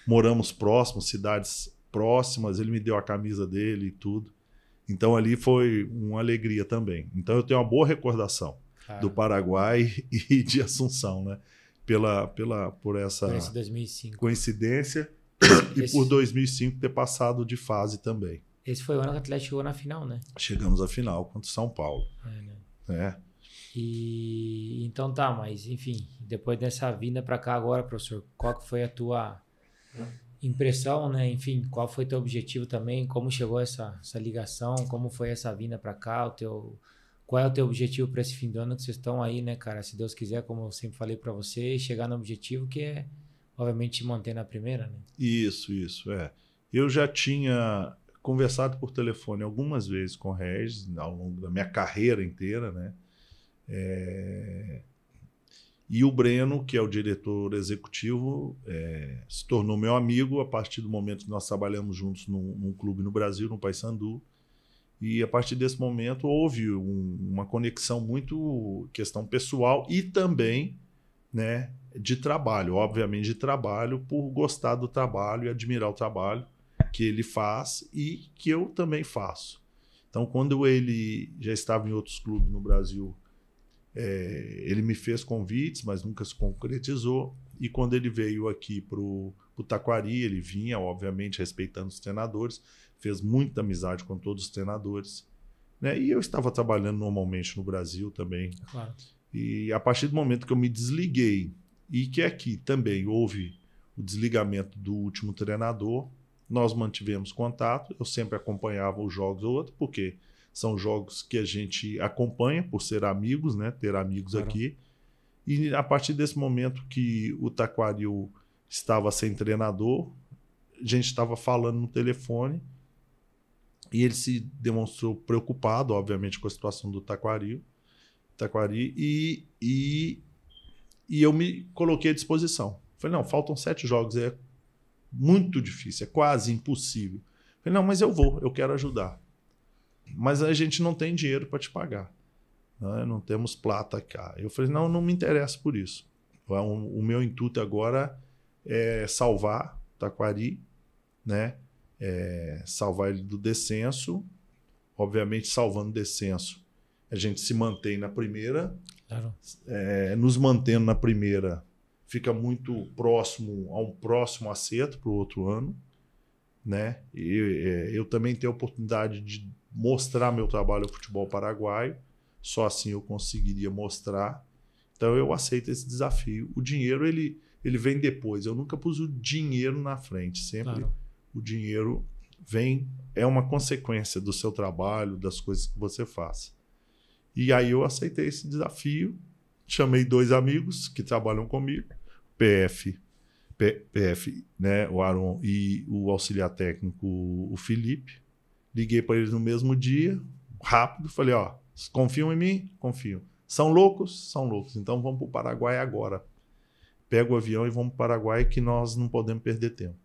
Moramos próximos, cidades próximas, ele me deu a camisa dele e tudo. Então ali foi uma alegria também. Então eu tenho uma boa recordação do Paraguai e de Assunção, né? Pela, pela, por essa coincidência e Esse... por 2005 ter passado de fase também. Esse foi o ano que o Atlético chegou na final, né? Chegamos à final contra o São Paulo. É, né? É. E então tá, mas enfim, depois dessa vinda para cá agora, professor, qual que foi a tua impressão, né? Enfim, qual foi teu objetivo também? Como chegou essa, essa ligação? Como foi essa vinda para cá? O teu qual é o teu objetivo para esse fim do ano que vocês estão aí, né, cara? Se Deus quiser, como eu sempre falei para você, chegar no objetivo que é obviamente mantendo a primeira, né? Isso, isso, é. Eu já tinha conversado por telefone algumas vezes com o Regis ao longo da minha carreira inteira, né? É... E o Breno, que é o diretor executivo, é... se tornou meu amigo a partir do momento que nós trabalhamos juntos num, num clube no Brasil, no Paysandu. E a partir desse momento houve um, uma conexão muito questão pessoal e também, né, de trabalho, obviamente de trabalho, por gostar do trabalho e admirar o trabalho que ele faz e que eu também faço. Então, quando ele já estava em outros clubes no Brasil, é, ele me fez convites, mas nunca se concretizou. E quando ele veio aqui para o Taquari, ele vinha, obviamente, respeitando os treinadores, fez muita amizade com todos os treinadores. Né? E eu estava trabalhando normalmente no Brasil também. Claro. E a partir do momento que eu me desliguei e que aqui é também houve o desligamento do último treinador. Nós mantivemos contato, eu sempre acompanhava os jogos ou outro, porque são jogos que a gente acompanha por ser amigos, né? Ter amigos claro. aqui. E a partir desse momento que o Taquariu estava sem treinador, a gente estava falando no telefone e ele se demonstrou preocupado, obviamente, com a situação do Taquariu Taquari e, e e eu me coloquei à disposição. Falei, não, faltam sete jogos, é muito difícil, é quase impossível. Falei, não, mas eu vou, eu quero ajudar. Mas a gente não tem dinheiro para te pagar. Né? Não temos plata cá. Eu falei, não, não me interessa por isso. O meu intuito agora é salvar Taquari, né? É salvar ele do descenso. Obviamente, salvando o descenso, a gente se mantém na primeira. Claro. É, nos mantendo na primeira, fica muito próximo a um próximo acerto para o outro ano. Né? E é, eu também tenho a oportunidade de mostrar meu trabalho ao futebol paraguaio. Só assim eu conseguiria mostrar. Então eu aceito esse desafio. O dinheiro ele, ele vem depois. Eu nunca pus o dinheiro na frente. Sempre claro. o dinheiro vem é uma consequência do seu trabalho, das coisas que você faz. E aí eu aceitei esse desafio, chamei dois amigos que trabalham comigo, PF, P, PF, né, o Aron e o auxiliar técnico, o Felipe. Liguei para eles no mesmo dia, rápido, falei, ó, confiam em mim? Confiam. São loucos? São loucos. Então vamos para o Paraguai agora. Pega o avião e vamos para o Paraguai que nós não podemos perder tempo.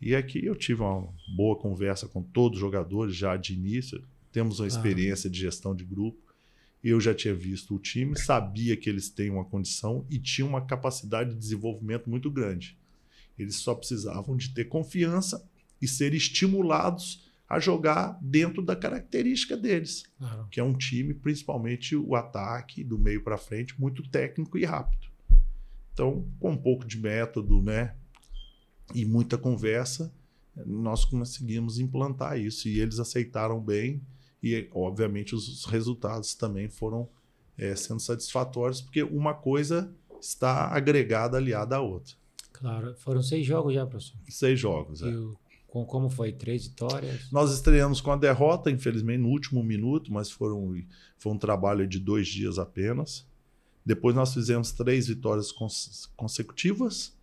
E aqui eu tive uma boa conversa com todos os jogadores já de início. Temos uma experiência ah. de gestão de grupo eu já tinha visto o time, sabia que eles têm uma condição e tinha uma capacidade de desenvolvimento muito grande. Eles só precisavam de ter confiança e ser estimulados a jogar dentro da característica deles, uhum. que é um time, principalmente o ataque do meio para frente, muito técnico e rápido. Então, com um pouco de método, né, e muita conversa, nós conseguimos implantar isso e eles aceitaram bem e, obviamente, os resultados também foram é, sendo satisfatórios, porque uma coisa está agregada, aliada à outra. Claro, foram seis jogos já, professor. Seis jogos, e é. O, com, como foi? Três vitórias? Nós estreamos com a derrota, infelizmente, no último minuto, mas foram, foi um trabalho de dois dias apenas. Depois nós fizemos três vitórias cons consecutivas,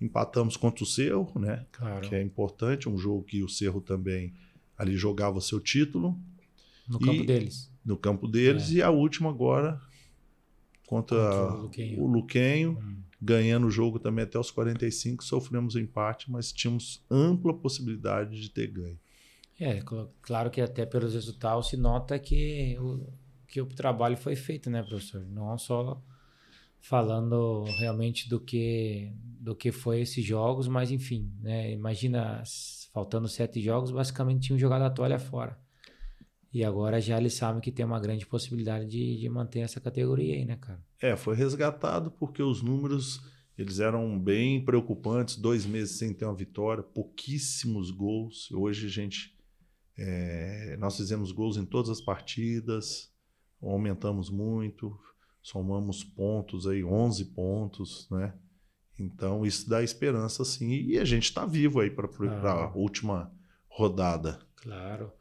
empatamos contra o Cerro, né? Claro. Que é importante, um jogo que o Cerro também ali jogava o seu título. No campo e, deles. No campo deles. É. E a última agora contra, contra o Luquenho. O Luquenho hum. Ganhando o jogo também até os 45, sofremos empate, mas tínhamos ampla possibilidade de ter ganho. É, claro que até pelos resultados se nota que o, que o trabalho foi feito, né, professor? Não só falando realmente do que do que foi esses jogos, mas enfim, né? Imagina faltando sete jogos, basicamente tinham jogado a toalha fora. E agora já eles sabem que tem uma grande possibilidade de, de manter essa categoria aí, né, cara? É, foi resgatado porque os números eles eram bem preocupantes, dois meses sem ter uma vitória, pouquíssimos gols. Hoje a gente é, nós fizemos gols em todas as partidas, aumentamos muito, somamos pontos aí, 11 pontos, né? Então isso dá esperança sim, e a gente está vivo aí para claro. a última rodada. Claro.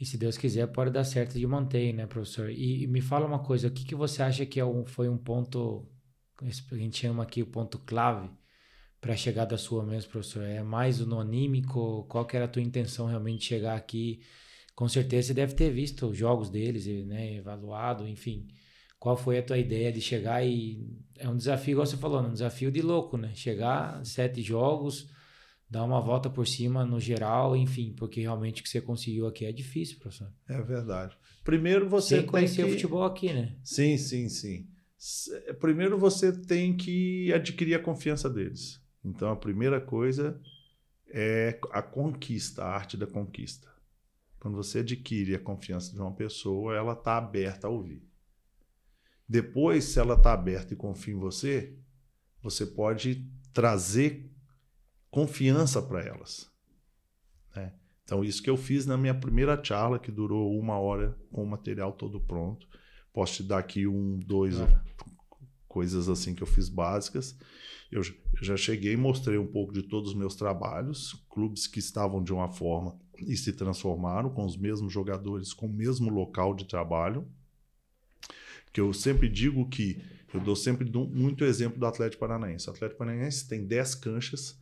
E se Deus quiser, pode dar certo de manter, né, professor? E, e me fala uma coisa, o que, que você acha que é um, foi um ponto, a gente chama aqui o ponto clave para a chegada sua mesmo, professor? É mais o anímico? Qual que era a tua intenção realmente de chegar aqui? Com certeza você deve ter visto os jogos deles, né, evaluado, enfim. Qual foi a tua ideia de chegar e... É um desafio, igual você falou, né, um desafio de louco, né? Chegar, sete jogos dar uma volta por cima no geral, enfim, porque realmente o que você conseguiu aqui é difícil, professor. É verdade. Primeiro você Sem tem conhecer que... o futebol aqui, né? Sim, sim, sim. Eh, primeiro você tem que adquirir a confiança deles. Então a primeira coisa é a conquista, a arte da conquista. Quando você adquire a confiança de uma pessoa, ela está aberta a ouvir. Depois, se ela está aberta e confia em você, você pode trazer confiança para elas. Né? Então, isso que eu fiz na minha primeira charla, que durou uma hora com o material todo pronto. Posso te dar aqui um, dois, coisas assim que eu fiz básicas. Eu já cheguei e mostrei um pouco de todos os meus trabalhos, clubes que estavam de uma forma e se transformaram, com os mesmos jogadores, com o mesmo local de trabalho. Que eu sempre digo que eu dou sempre muito exemplo do Atlético Paranaense. O Atlético Paranaense tem 10 canchas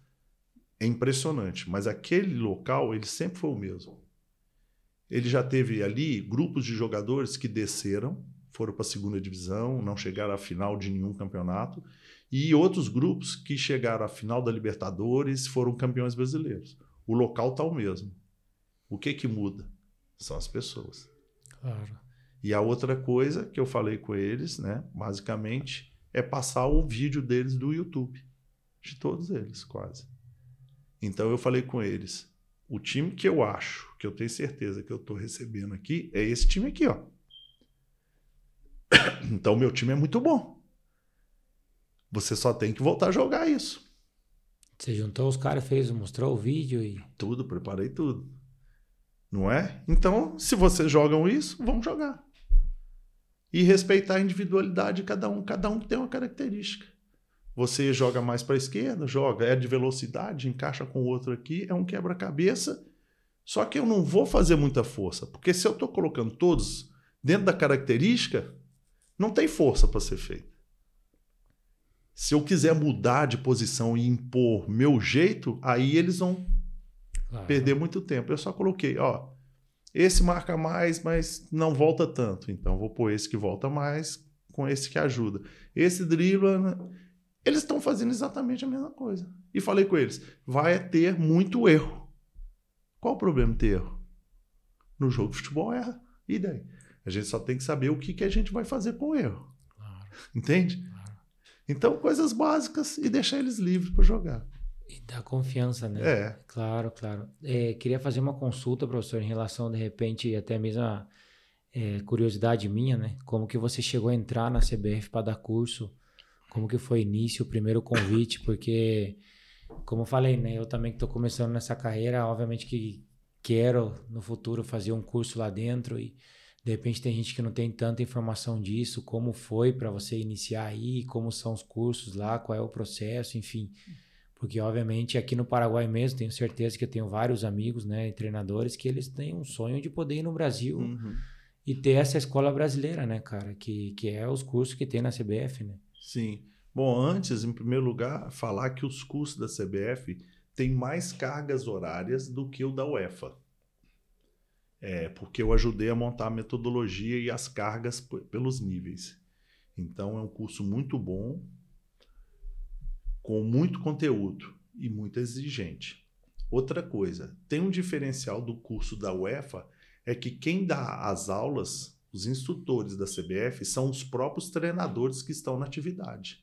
é impressionante, mas aquele local ele sempre foi o mesmo. Ele já teve ali grupos de jogadores que desceram, foram para a segunda divisão, não chegaram à final de nenhum campeonato, e outros grupos que chegaram à final da Libertadores foram campeões brasileiros. O local está o mesmo. O que que muda? São as pessoas. Claro. E a outra coisa que eu falei com eles, né, basicamente, é passar o vídeo deles do YouTube. De todos eles, quase. Então eu falei com eles: o time que eu acho, que eu tenho certeza que eu estou recebendo aqui, é esse time aqui, ó. Então meu time é muito bom. Você só tem que voltar a jogar isso. Você juntou os caras, fez, mostrou o vídeo e. Tudo, preparei tudo. Não é? Então, se vocês jogam isso, vamos jogar. E respeitar a individualidade de cada um. Cada um tem uma característica. Você joga mais para a esquerda, joga, é de velocidade, encaixa com o outro aqui, é um quebra-cabeça. Só que eu não vou fazer muita força, porque se eu estou colocando todos dentro da característica, não tem força para ser feita. Se eu quiser mudar de posição e impor meu jeito, aí eles vão perder muito tempo. Eu só coloquei, ó, esse marca mais, mas não volta tanto. Então vou pôr esse que volta mais com esse que ajuda. Esse dribla eles estão fazendo exatamente a mesma coisa. E falei com eles: vai ter muito erro. Qual o problema ter erro? No jogo de futebol erra. E daí? A gente só tem que saber o que, que a gente vai fazer com o erro. Claro. Entende? Claro. Então, coisas básicas e deixar eles livres para jogar. E dar confiança, né? É. Claro, claro. É, queria fazer uma consulta, professor, em relação, de repente, até mesmo a é, curiosidade minha, né? Como que você chegou a entrar na CBF para dar curso? como que foi o início, o primeiro convite, porque como eu falei, né, eu também que estou começando nessa carreira, obviamente que quero no futuro fazer um curso lá dentro e de repente tem gente que não tem tanta informação disso, como foi para você iniciar aí, como são os cursos lá, qual é o processo, enfim. Porque obviamente aqui no Paraguai mesmo, tenho certeza que eu tenho vários amigos, né, treinadores que eles têm um sonho de poder ir no Brasil uhum. e ter essa escola brasileira, né, cara, que que é os cursos que tem na CBF, né? Sim. Bom, antes, em primeiro lugar, falar que os cursos da CBF têm mais cargas horárias do que o da UEFA. É, porque eu ajudei a montar a metodologia e as cargas pelos níveis. Então, é um curso muito bom, com muito conteúdo e muito exigente. Outra coisa, tem um diferencial do curso da UEFA é que quem dá as aulas os instrutores da CBF são os próprios treinadores que estão na atividade.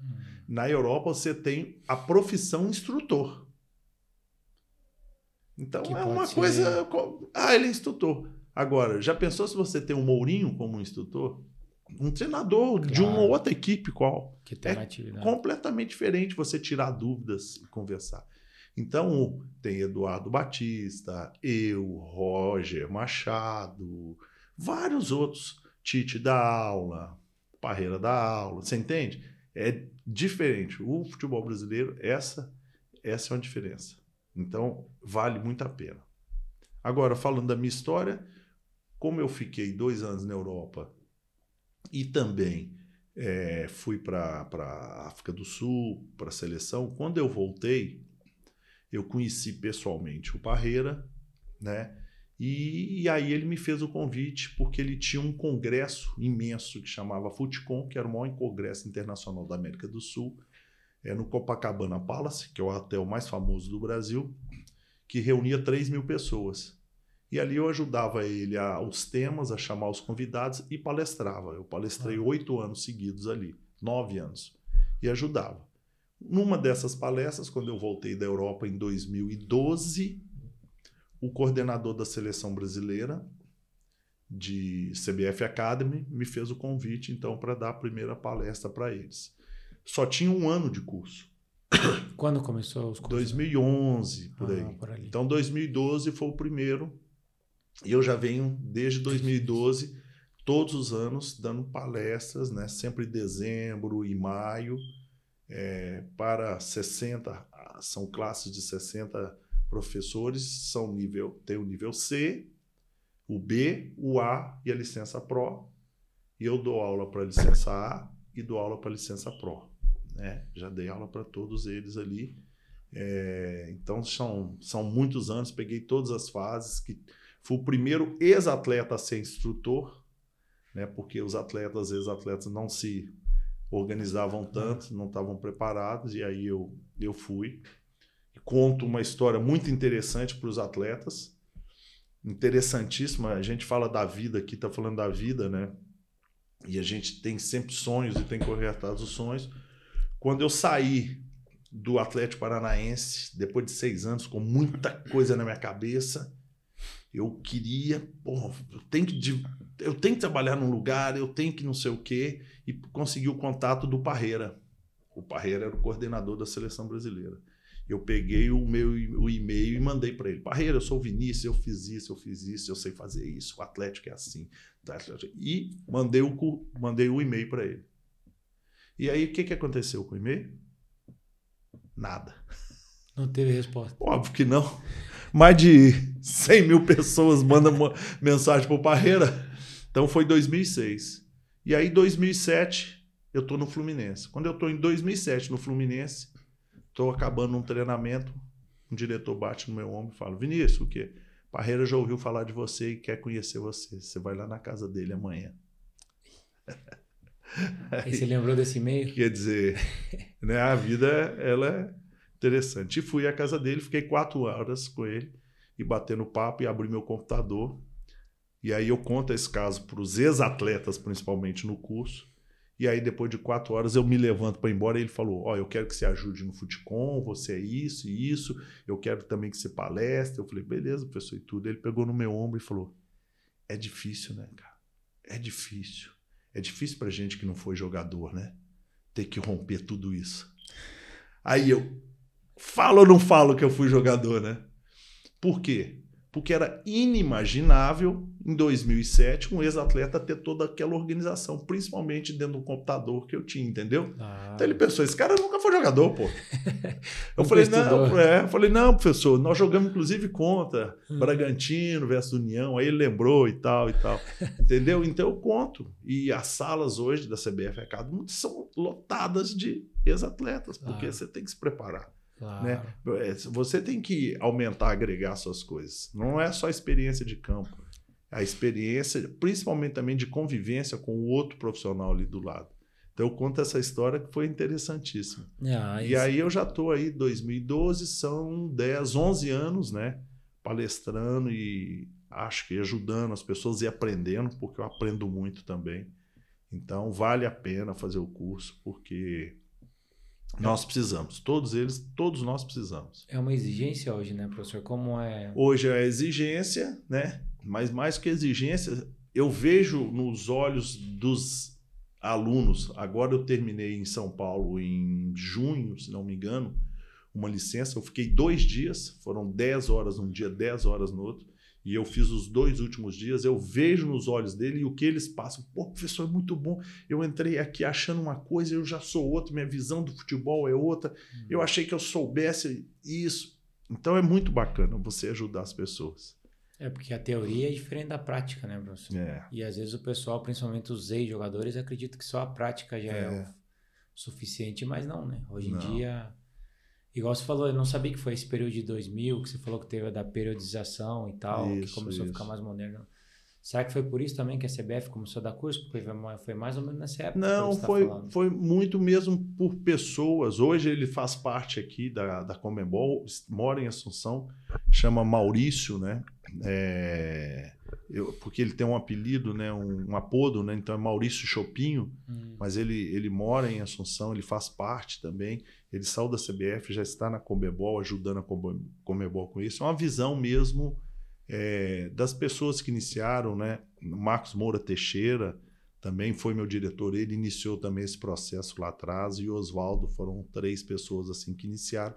Hum. Na Europa, você tem a profissão instrutor. Então que é uma ser... coisa. Ah, ele é instrutor. Agora, já pensou se você tem o um Mourinho como instrutor? Um treinador claro. de uma outra equipe qual? Que tem é atividade. completamente diferente você tirar dúvidas e conversar. Então, tem Eduardo Batista, eu, Roger Machado, Vários outros. Tite da aula, Parreira da aula, você entende? É diferente. O futebol brasileiro, essa, essa é uma diferença. Então, vale muito a pena. Agora, falando da minha história, como eu fiquei dois anos na Europa e também é, fui para a África do Sul, para a seleção, quando eu voltei, eu conheci pessoalmente o Parreira, né? E, e, aí ele me fez o convite, porque ele tinha um congresso imenso que chamava FUTCOM, que era o maior congresso internacional da América do Sul, é, no Copacabana Palace, que é o hotel mais famoso do Brasil, que reunia 3 mil pessoas. E ali eu ajudava ele a, os temas, a chamar os convidados e palestrava. Eu palestrei ah. oito ah. anos seguidos ali, nove anos, e ajudava. Numa dessas palestras, quando eu voltei da Europa em 2012, o coordenador da seleção brasileira de CBF Academy me fez o convite então para dar a primeira palestra para eles. Só tinha um ano de curso. Quando começou os cursos? 2011 por ah, aí. Por então 2012 foi o primeiro e eu já venho desde 2012 todos os anos dando palestras, né? Sempre em dezembro e maio é, para 60 são classes de 60 Professores são nível, tem o nível C, o B, o A e a licença PRO. E eu dou aula para a licença A e dou aula para a licença PRO. Né? Já dei aula para todos eles ali. É, então são, são muitos anos, peguei todas as fases. que Fui o primeiro ex-atleta a ser instrutor, né? porque os atletas, ex-atletas não se organizavam tanto, não estavam preparados, e aí eu, eu fui conto uma história muito interessante para os atletas. Interessantíssima. A gente fala da vida aqui, tá falando da vida, né? E a gente tem sempre sonhos e tem que correr atrás dos sonhos. Quando eu saí do Atlético Paranaense, depois de seis anos, com muita coisa na minha cabeça, eu queria, porra, eu tenho que, eu tenho que trabalhar num lugar, eu tenho que não sei o quê, e consegui o contato do Parreira. O Parreira era o coordenador da seleção brasileira eu peguei o meu o e-mail e mandei para ele. Parreira, eu sou o Vinícius, eu fiz isso, eu fiz isso, eu sei fazer isso, o Atlético é assim. Tá, tá, tá. E mandei o, mandei o e-mail para ele. E aí, o que, que aconteceu com o e-mail? Nada. Não teve resposta. Óbvio que não. Mais de 100 mil pessoas mandam mensagem para o Parreira. Então foi 2006. E aí, 2007, eu estou no Fluminense. Quando eu estou em 2007 no Fluminense, Estou acabando um treinamento, um diretor bate no meu ombro e fala: Vinícius, o quê? Parreira já ouviu falar de você e quer conhecer você. Você vai lá na casa dele amanhã. Aí, e você lembrou desse e-mail? Quer dizer, né, a vida ela é interessante. E fui à casa dele, fiquei quatro horas com ele e batendo papo e abri meu computador. E aí eu conto esse caso para os ex-atletas, principalmente no curso. E aí, depois de quatro horas, eu me levanto para ir embora e ele falou: Ó, oh, eu quero que você ajude no Futecom, você é isso e isso, eu quero também que você palestre. Eu falei: beleza, professor, e tudo. Ele pegou no meu ombro e falou: é difícil, né, cara? É difícil. É difícil para gente que não foi jogador, né? Ter que romper tudo isso. Aí eu falo ou não falo que eu fui jogador, né? Por quê? porque era inimaginável, em 2007, um ex-atleta ter toda aquela organização, principalmente dentro do computador que eu tinha, entendeu? Ah. Então ele pensou, esse cara nunca foi jogador, pô. eu, falei, não, é. eu falei, não, professor, nós jogamos inclusive contra hum. Bragantino versus União, aí ele lembrou e tal e tal, entendeu? Então eu conto. E as salas hoje da CBF Academy são lotadas de ex-atletas, porque ah. você tem que se preparar. Claro. Né? É, você tem que aumentar, agregar suas coisas. Não é só a experiência de campo. É a experiência, principalmente também de convivência com o outro profissional ali do lado. Então eu conto essa história que foi interessantíssima. Ah, e aí eu já estou aí, 2012, são 10, 11 anos, né? Palestrando e acho que ajudando as pessoas e aprendendo, porque eu aprendo muito também. Então vale a pena fazer o curso, porque é. Nós precisamos, todos eles, todos nós precisamos. É uma exigência hoje, né, professor? Como é? Hoje é exigência, né? Mas mais que exigência, eu vejo nos olhos dos alunos. Agora eu terminei em São Paulo em junho, se não me engano, uma licença. Eu fiquei dois dias, foram 10 horas num dia, 10 horas no outro e eu fiz os dois últimos dias, eu vejo nos olhos dele e o que eles passam. Pô, professor, é muito bom. Eu entrei aqui achando uma coisa, eu já sou outra, minha visão do futebol é outra. Hum. Eu achei que eu soubesse isso. Então é muito bacana você ajudar as pessoas. É porque a teoria é diferente da prática, né, professor? É. E às vezes o pessoal, principalmente os ex-jogadores, acredita que só a prática já é, é o suficiente, mas não, né? Hoje em não. dia Igual você falou, eu não sabia que foi esse período de 2000, que você falou que teve a da periodização e tal, isso, que começou isso. a ficar mais moderno. Será que foi por isso também que a CBF começou a dar curso? Porque foi mais ou menos nessa época? Não, tá foi, tá foi muito mesmo por pessoas. Hoje ele faz parte aqui da, da Comembol, mora em Assunção, chama Maurício, né? É, eu, porque ele tem um apelido, né, um, um apodo, né, então é Maurício Chopinho, hum. mas ele, ele mora em Assunção, ele faz parte também, ele saiu da CBF, já está na Comebol, ajudando a Comebol com isso. É uma visão mesmo é, das pessoas que iniciaram, né, Marcos Moura Teixeira também foi meu diretor, ele iniciou também esse processo lá atrás, e Oswaldo foram três pessoas assim que iniciaram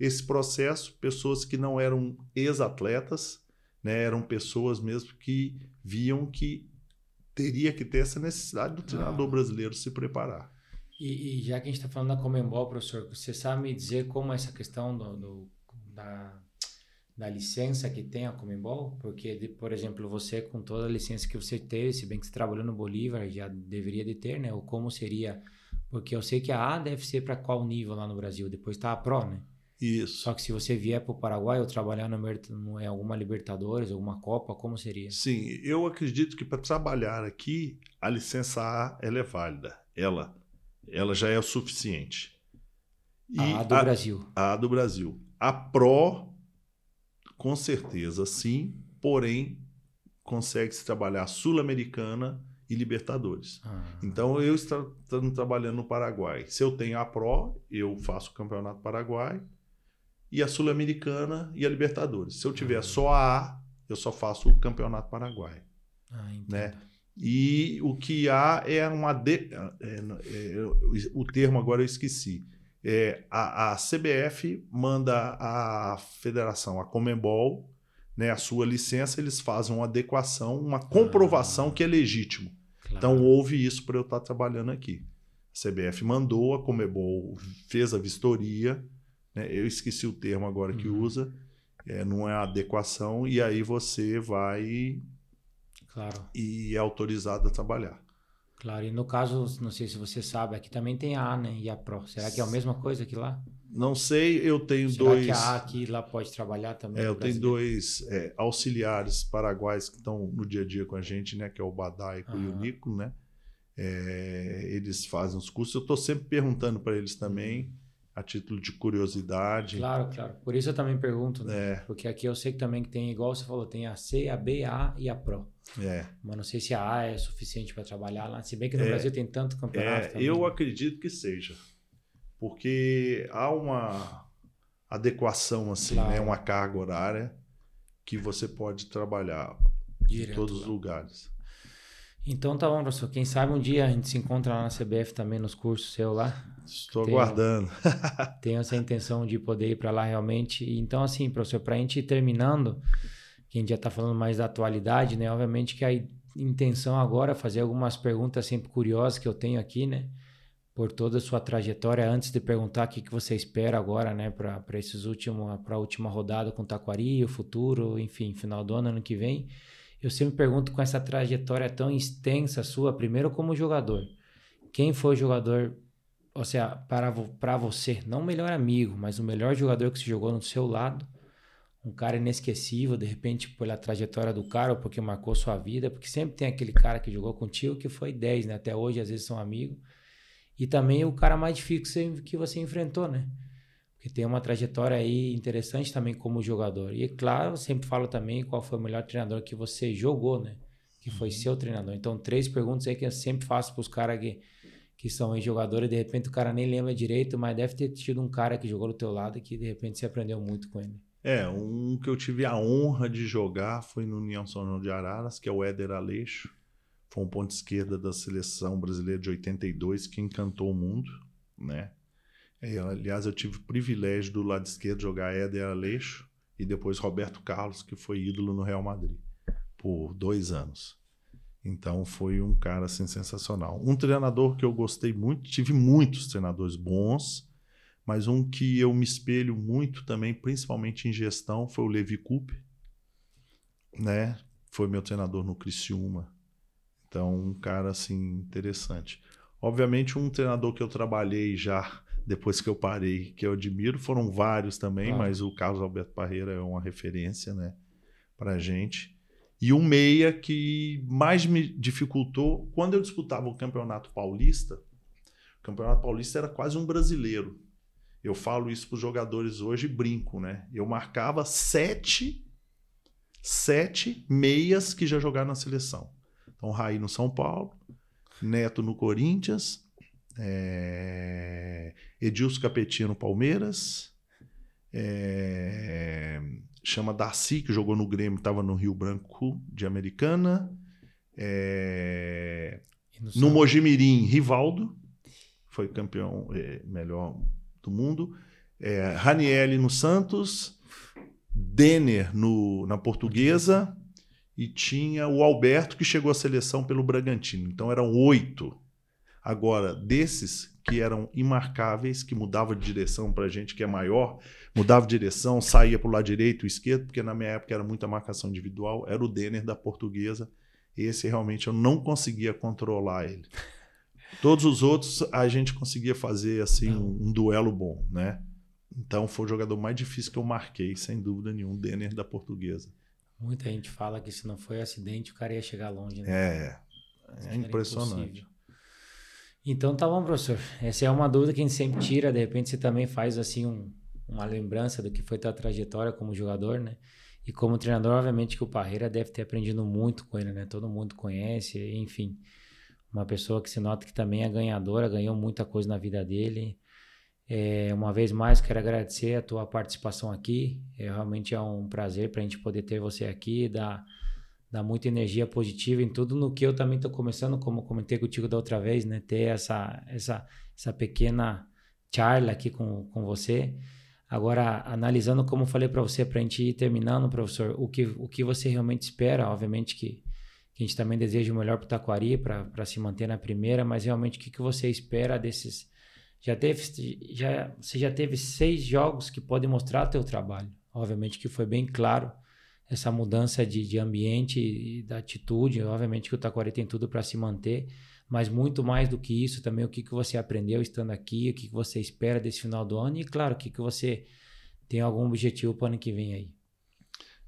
esse processo, pessoas que não eram ex-atletas, né? Eram pessoas mesmo que viam que teria que ter essa necessidade do treinador ah. brasileiro se preparar. E, e, já que a gente está falando da Comembol, professor, você sabe me dizer como essa questão do, do, da, da licença que tem a Comembol? Porque, por exemplo, você com toda a licença que você teve, se bem que você trabalhou no Bolívar, já deveria de ter, né? Ou como seria... Porque eu sei que a A deve ser para qual nível lá no Brasil? Depois está a Pro, né? Isso. Só que se você vier para o Paraguai ou trabalhar na, em alguma Libertadores, alguma Copa, como seria? Sim, eu acredito que para trabalhar aqui, a licença A ela é válida. Ela, ela já é o suficiente. E a, a do a, Brasil. A do Brasil. A PRO, com certeza, sim, porém, consegue-se trabalhar Sul-Americana e Libertadores. Ah. Então, eu estou trabalhando no Paraguai. Se eu tenho a PRO, eu faço o Campeonato Paraguai e a Sul-Americana e a Libertadores. Se eu tiver ah. só a A, eu só faço o Campeonato Paraguai. Ah, né? E o que há é uma. De... É, é, é o termo agora eu esqueci. É, a, a, CBF manda a federação, a Comembol, né, a sua licença, eles fazem uma adequação, uma ah. comprovação ah, que é legítimo. Claro. Então houve isso para eu estar trabalhando aqui. A CBF mandou, a Comebol fez a vistoria, né? Eu esqueci o termo agora que uhum. usa, é, não é adequação, e aí você vai. Claro. E é autorizado a trabalhar. Claro, e no caso, não sei se você sabe, aqui também tem a A, né? E a PRO. Será que é a mesma coisa que lá? Não sei, eu tenho Será dois. Será que a A aqui lá pode trabalhar também? É, eu tenho dois é, auxiliares paraguaios que estão no dia a dia com a gente, né? Que é o Badaico uhum. e o Nico, né? É, eles fazem os cursos. Eu estou sempre perguntando para eles também a título de curiosidade. Claro, claro. Por isso eu também pergunto, né? É. Porque aqui eu sei que também que tem, igual você falou, tem a C, a B, a A e a Pro. É. Mas não sei se a A é suficiente para trabalhar lá. Se bem que no é. Brasil tem tanto campeonato. É. eu né? acredito que seja. Porque há uma adequação, assim, né? claro. né? Uma carga horária que você pode trabalhar Direto, em todos os né? lugares. Então tá bom, professor. Quem sabe um dia a gente se encontra lá na CBF também, nos cursos seu lá. Estou tenho, aguardando. tenho essa intenção de poder ir para lá realmente. Então, assim, professor, para a gente ir terminando, que a gente já está falando mais da atualidade, né? Obviamente que a intenção agora é fazer algumas perguntas sempre curiosas que eu tenho aqui, né? Por toda a sua trajetória, antes de perguntar o que, que você espera agora, né, para a última rodada com o Taquari, o futuro, enfim, final do ano, ano que vem. Eu sempre pergunto com essa trajetória tão extensa sua, primeiro como jogador. Quem foi o jogador ou seja, para, para você, não o melhor amigo, mas o melhor jogador que se jogou no seu lado, um cara inesquecível, de repente, pela trajetória do cara, ou porque marcou sua vida, porque sempre tem aquele cara que jogou contigo que foi 10, né? Até hoje, às vezes, são amigos. E também o cara mais difícil que você enfrentou, né? Porque tem uma trajetória aí interessante também como jogador. E, é claro, eu sempre falo também qual foi o melhor treinador que você jogou, né? Que foi uhum. seu treinador. Então, três perguntas aí que eu sempre faço para os caras que que são ex-jogadores, de repente o cara nem lembra direito, mas deve ter tido um cara que jogou do teu lado que de repente você aprendeu muito com ele. É, um que eu tive a honra de jogar foi no União São João de Araras, que é o Éder Aleixo. Foi um ponto esquerda da seleção brasileira de 82 que encantou o mundo, né? E, é, aliás, eu tive o privilégio do lado esquerdo jogar Éder Aleixo e depois Roberto Carlos, que foi ídolo no Real Madrid por dois anos. Então foi um cara assim, sensacional. Um treinador que eu gostei muito, tive muitos treinadores bons, mas um que eu me espelho muito também, principalmente em gestão, foi o Levi Coupe né? Foi meu treinador no Criciúma. Então, um cara assim interessante. Obviamente, um treinador que eu trabalhei já depois que eu parei, que eu admiro, foram vários também, mas o Carlos Alberto Parreira é uma referência, né, pra gente e um meia que mais me dificultou quando eu disputava o Campeonato Paulista. O Campeonato Paulista era quase um brasileiro. Eu falo isso para os jogadores hoje e brinco, né? Eu marcava sete, sete meias que já jogaram na seleção. Então, Raí no São Paulo, Neto no Corinthians, é... Edilson Capetinha no Palmeiras, é chama Darcy, que jogou no Grêmio, estava no Rio Branco de Americana. É... No, no Mojimirim, Rivaldo, foi campeão é, melhor do mundo. É, no Santos, Denner no, na Portuguesa e tinha o Alberto que chegou à seleção pelo Bragantino. Então eram oito. Agora, desses que eram imarcáveis, que mudava de direção para gente que é maior, mudava de direção, saía para o lado direito, esquerdo, porque na minha época era muita marcação individual, era o Denner da portuguesa. Esse realmente eu não conseguia controlar ele. Todos os outros a gente conseguia fazer assim um, um duelo bom, né? Então foi o jogador mais difícil que eu marquei, sem dúvida nenhuma, o Denner da portuguesa. Muita gente fala que se não foi acidente, o cara ia chegar longe, né? É. É impressionante. Então tá bom, professor. Essa é uma dúvida que a gente sempre tira. De repente você também faz assim um, uma lembrança do que foi tua trajetória como jogador, né? E como treinador, obviamente que o Parreira deve ter aprendido muito com ele, né? Todo mundo conhece, enfim. Uma pessoa que se nota que também é ganhadora, ganhou muita coisa na vida dele. É, uma vez mais, quero agradecer a tua participação aqui. É, realmente é um prazer para a gente poder ter você aqui, dar dá muita energia positiva em tudo no que eu também estou começando, como comentei contigo da outra vez, né? Ter essa, essa, essa pequena charla aqui com, com você. Agora, analisando como falei para você, para a gente ir terminando, professor, o que, o que você realmente espera, obviamente que, que a gente também deseja o melhor para o Taquari, para se manter na primeira, mas realmente o que, que você espera desses... Já teve, já, você já teve seis jogos que podem mostrar teu trabalho. Obviamente que foi bem claro essa mudança de, de ambiente e da atitude. Obviamente que o Taquari tem tudo para se manter, mas muito mais do que isso também, o que, que você aprendeu estando aqui, o que, que você espera desse final do ano e, claro, o que, que você tem algum objetivo para o ano que vem aí.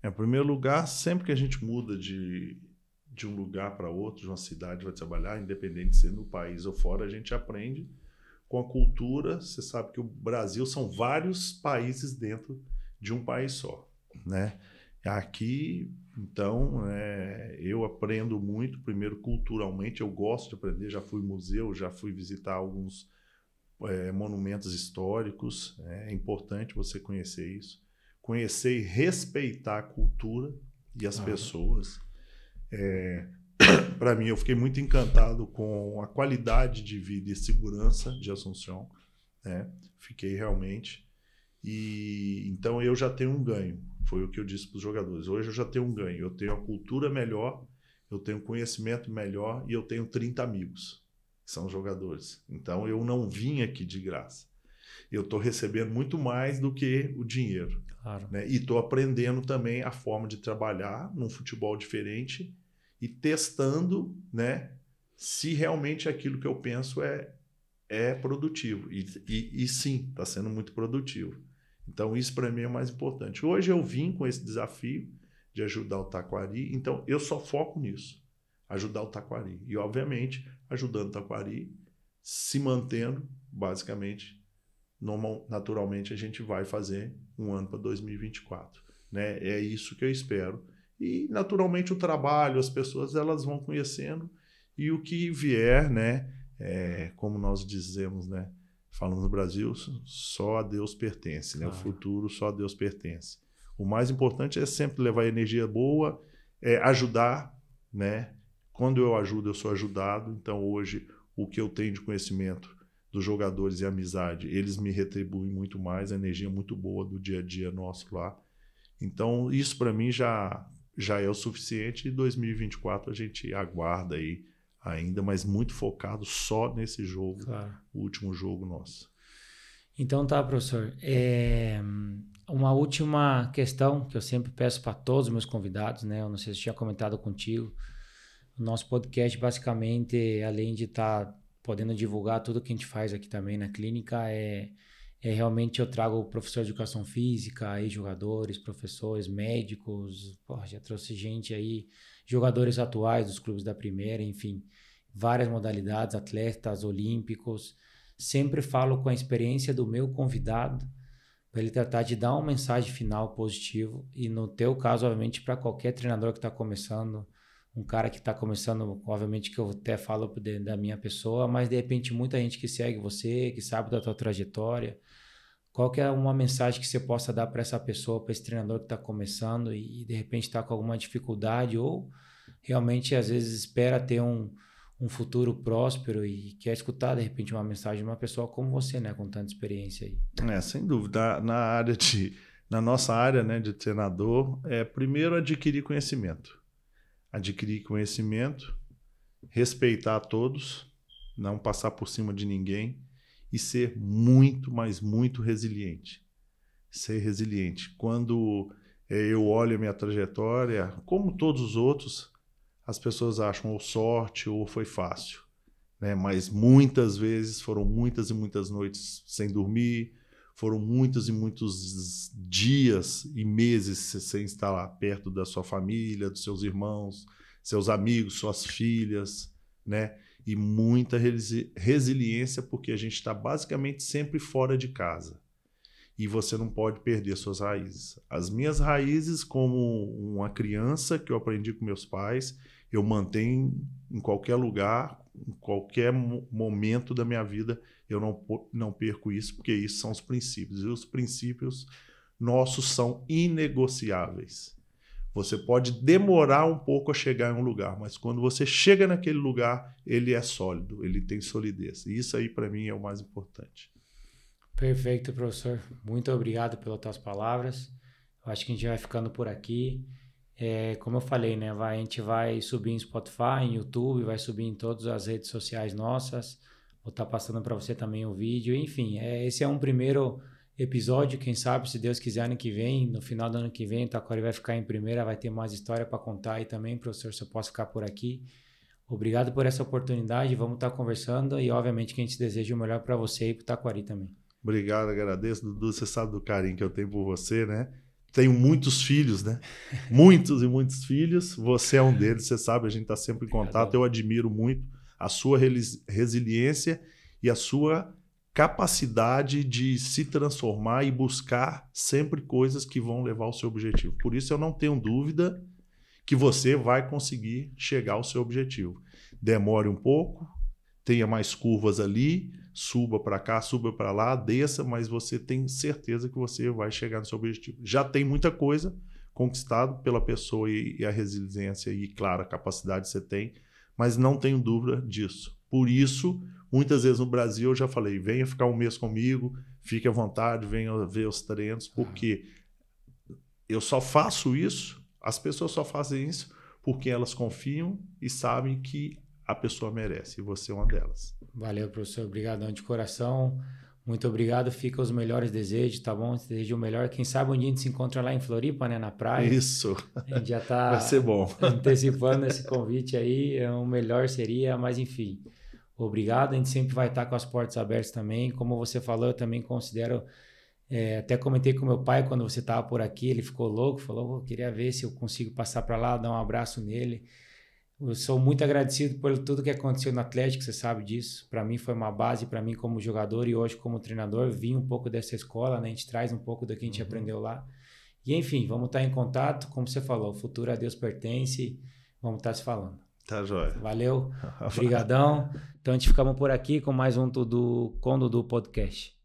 É, em primeiro lugar, sempre que a gente muda de, de um lugar para outro, de uma cidade para trabalhar, independente de ser no país ou fora, a gente aprende com a cultura. Você sabe que o Brasil são vários países dentro de um país só, né? Aqui, então, é, eu aprendo muito, primeiro culturalmente, eu gosto de aprender, já fui museu, já fui visitar alguns é, monumentos históricos, né, é importante você conhecer isso. Conhecer e respeitar a cultura e as ah, pessoas. É, Para mim, eu fiquei muito encantado com a qualidade de vida e segurança de Assunção. Né? Fiquei realmente e então eu já tenho um ganho. Foi o que eu disse para os jogadores. Hoje eu já tenho um ganho. Eu tenho a cultura melhor, eu tenho conhecimento melhor e eu tenho 30 amigos, que são jogadores. Então eu não vim aqui de graça. Eu estou recebendo muito mais do que o dinheiro. Claro. Né? E estou aprendendo também a forma de trabalhar num futebol diferente e testando né, se realmente aquilo que eu penso é, é produtivo. E, e, e sim, está sendo muito produtivo. Então, isso para mim é o mais importante. Hoje eu vim com esse desafio de ajudar o Taquari, então eu só foco nisso, ajudar o Taquari. E, obviamente, ajudando o Taquari, se mantendo, basicamente, normal, naturalmente, a gente vai fazer um ano para 2024. Né? É isso que eu espero. E, naturalmente, o trabalho, as pessoas elas vão conhecendo e o que vier, né? É, como nós dizemos, né? falando no Brasil, só a Deus pertence, né? Claro. O futuro só a Deus pertence. O mais importante é sempre levar energia boa, é ajudar, né? Quando eu ajudo, eu sou ajudado. Então hoje o que eu tenho de conhecimento dos jogadores e amizade, eles me retribuem muito mais, a energia muito boa do dia a dia nosso lá. Então isso para mim já já é o suficiente e 2024 a gente aguarda aí ainda, mas muito focado só nesse jogo, claro. o último jogo nosso. Então tá, professor. É, uma última questão que eu sempre peço para todos os meus convidados, né? Eu não sei se eu tinha comentado contigo. O nosso podcast, basicamente, além de estar tá podendo divulgar tudo que a gente faz aqui também na clínica, é, é realmente eu trago professor de educação física, aí jogadores, professores, médicos, porra, já trouxe gente aí jogadores atuais dos clubes da primeira, enfim, várias modalidades, atletas, olímpicos. Sempre falo com a experiência do meu convidado para ele tratar de dar uma mensagem final positiva e no teu caso, obviamente, para qualquer treinador que está começando, um cara que está começando, obviamente que eu até falo da minha pessoa, mas de repente muita gente que segue você, que sabe da tua trajetória, qual que é uma mensagem que você possa dar para essa pessoa, para esse treinador que está começando e de repente está com alguma dificuldade ou realmente às vezes espera ter um, um futuro próspero e quer escutar de repente uma mensagem de uma pessoa como você, né, com tanta experiência aí? É, sem dúvida. Na área de, na nossa área, né, de treinador, é primeiro adquirir conhecimento, adquirir conhecimento, respeitar todos, não passar por cima de ninguém e ser muito, mas muito resiliente. Ser resiliente. Quando eh, eu olho a minha trajetória, como todos os outros, as pessoas acham ou sorte ou foi fácil. Né? Mas muitas vezes foram muitas e muitas noites sem dormir, foram muitos e muitos dias e meses sem estar lá perto da sua família, dos seus irmãos, seus amigos, suas filhas, né? e muita resi resiliência, porque a gente está basicamente sempre fora de casa. E você não pode perder suas raízes. As minhas raízes, como uma criança que eu aprendi com meus pais, eu mantenho em qualquer lugar, em qualquer momento da minha vida, eu não, não perco isso, porque isso são os princípios. E os princípios nossos são inegociáveis. Você pode demorar um pouco a chegar em um lugar, mas quando você chega naquele lugar, ele é sólido, ele tem solidez. E isso aí, para mim, é o mais importante. Perfeito, professor. Muito obrigado pelas tuas palavras. Eu acho que a gente vai ficando por aqui. É, como eu falei, né? Vai, a gente vai subir em Spotify, em YouTube, vai subir em todas as redes sociais nossas. Vou estar tá passando para você também o vídeo. Enfim, é, esse é um primeiro episódio, quem sabe, se Deus quiser, ano que vem, no final do ano que vem, o Taquari vai ficar em primeira, vai ter mais história para contar e também, professor, se eu posso ficar por aqui. Obrigado por essa oportunidade, vamos estar tá conversando e, obviamente, que a gente deseja o melhor para você e para o Taquari também. Obrigado, agradeço, Dudu, você sabe do carinho que eu tenho por você, né? Tenho muitos filhos, né? Muitos e muitos filhos, você é um deles, você sabe, a gente está sempre em contato, eu admiro muito a sua resiliência e a sua capacidade de se transformar e buscar sempre coisas que vão levar ao seu objetivo. Por isso, eu não tenho dúvida que você vai conseguir chegar ao seu objetivo. Demore um pouco, tenha mais curvas ali, suba para cá, suba para lá, desça, mas você tem certeza que você vai chegar no seu objetivo. Já tem muita coisa conquistado pela pessoa e, e a resiliência e, claro, a capacidade que você tem, mas não tenho dúvida disso. Por isso, Muitas vezes no Brasil eu já falei: venha ficar um mês comigo, fique à vontade, venha ver os treinos, porque eu só faço isso, as pessoas só fazem isso porque elas confiam e sabem que a pessoa merece, e você é uma delas. Valeu, professor. Obrigadão de coração. Muito obrigado. Fica os melhores desejos, tá bom? Desejo o melhor. Quem sabe um dia a gente se encontra lá em Floripa, né? Na praia. Isso. A gente já tá Vai ser bom. antecipando esse convite aí. É o melhor seria, mas enfim obrigado. A gente sempre vai estar com as portas abertas também. Como você falou, eu também considero. É, até comentei com meu pai quando você estava por aqui, ele ficou louco, falou: oh, queria ver se eu consigo passar para lá, dar um abraço nele. Eu sou muito agradecido por tudo que aconteceu no Atlético, você sabe disso. Para mim foi uma base, para mim como jogador e hoje como treinador, vim um pouco dessa escola, né? A gente traz um pouco do que a gente uhum. aprendeu lá. E enfim, vamos estar em contato, como você falou, o futuro a Deus pertence, vamos estar se falando. Tá joia. Valeu. Obrigadão. Então a gente ficamos por aqui com mais um do Condudu do Podcast.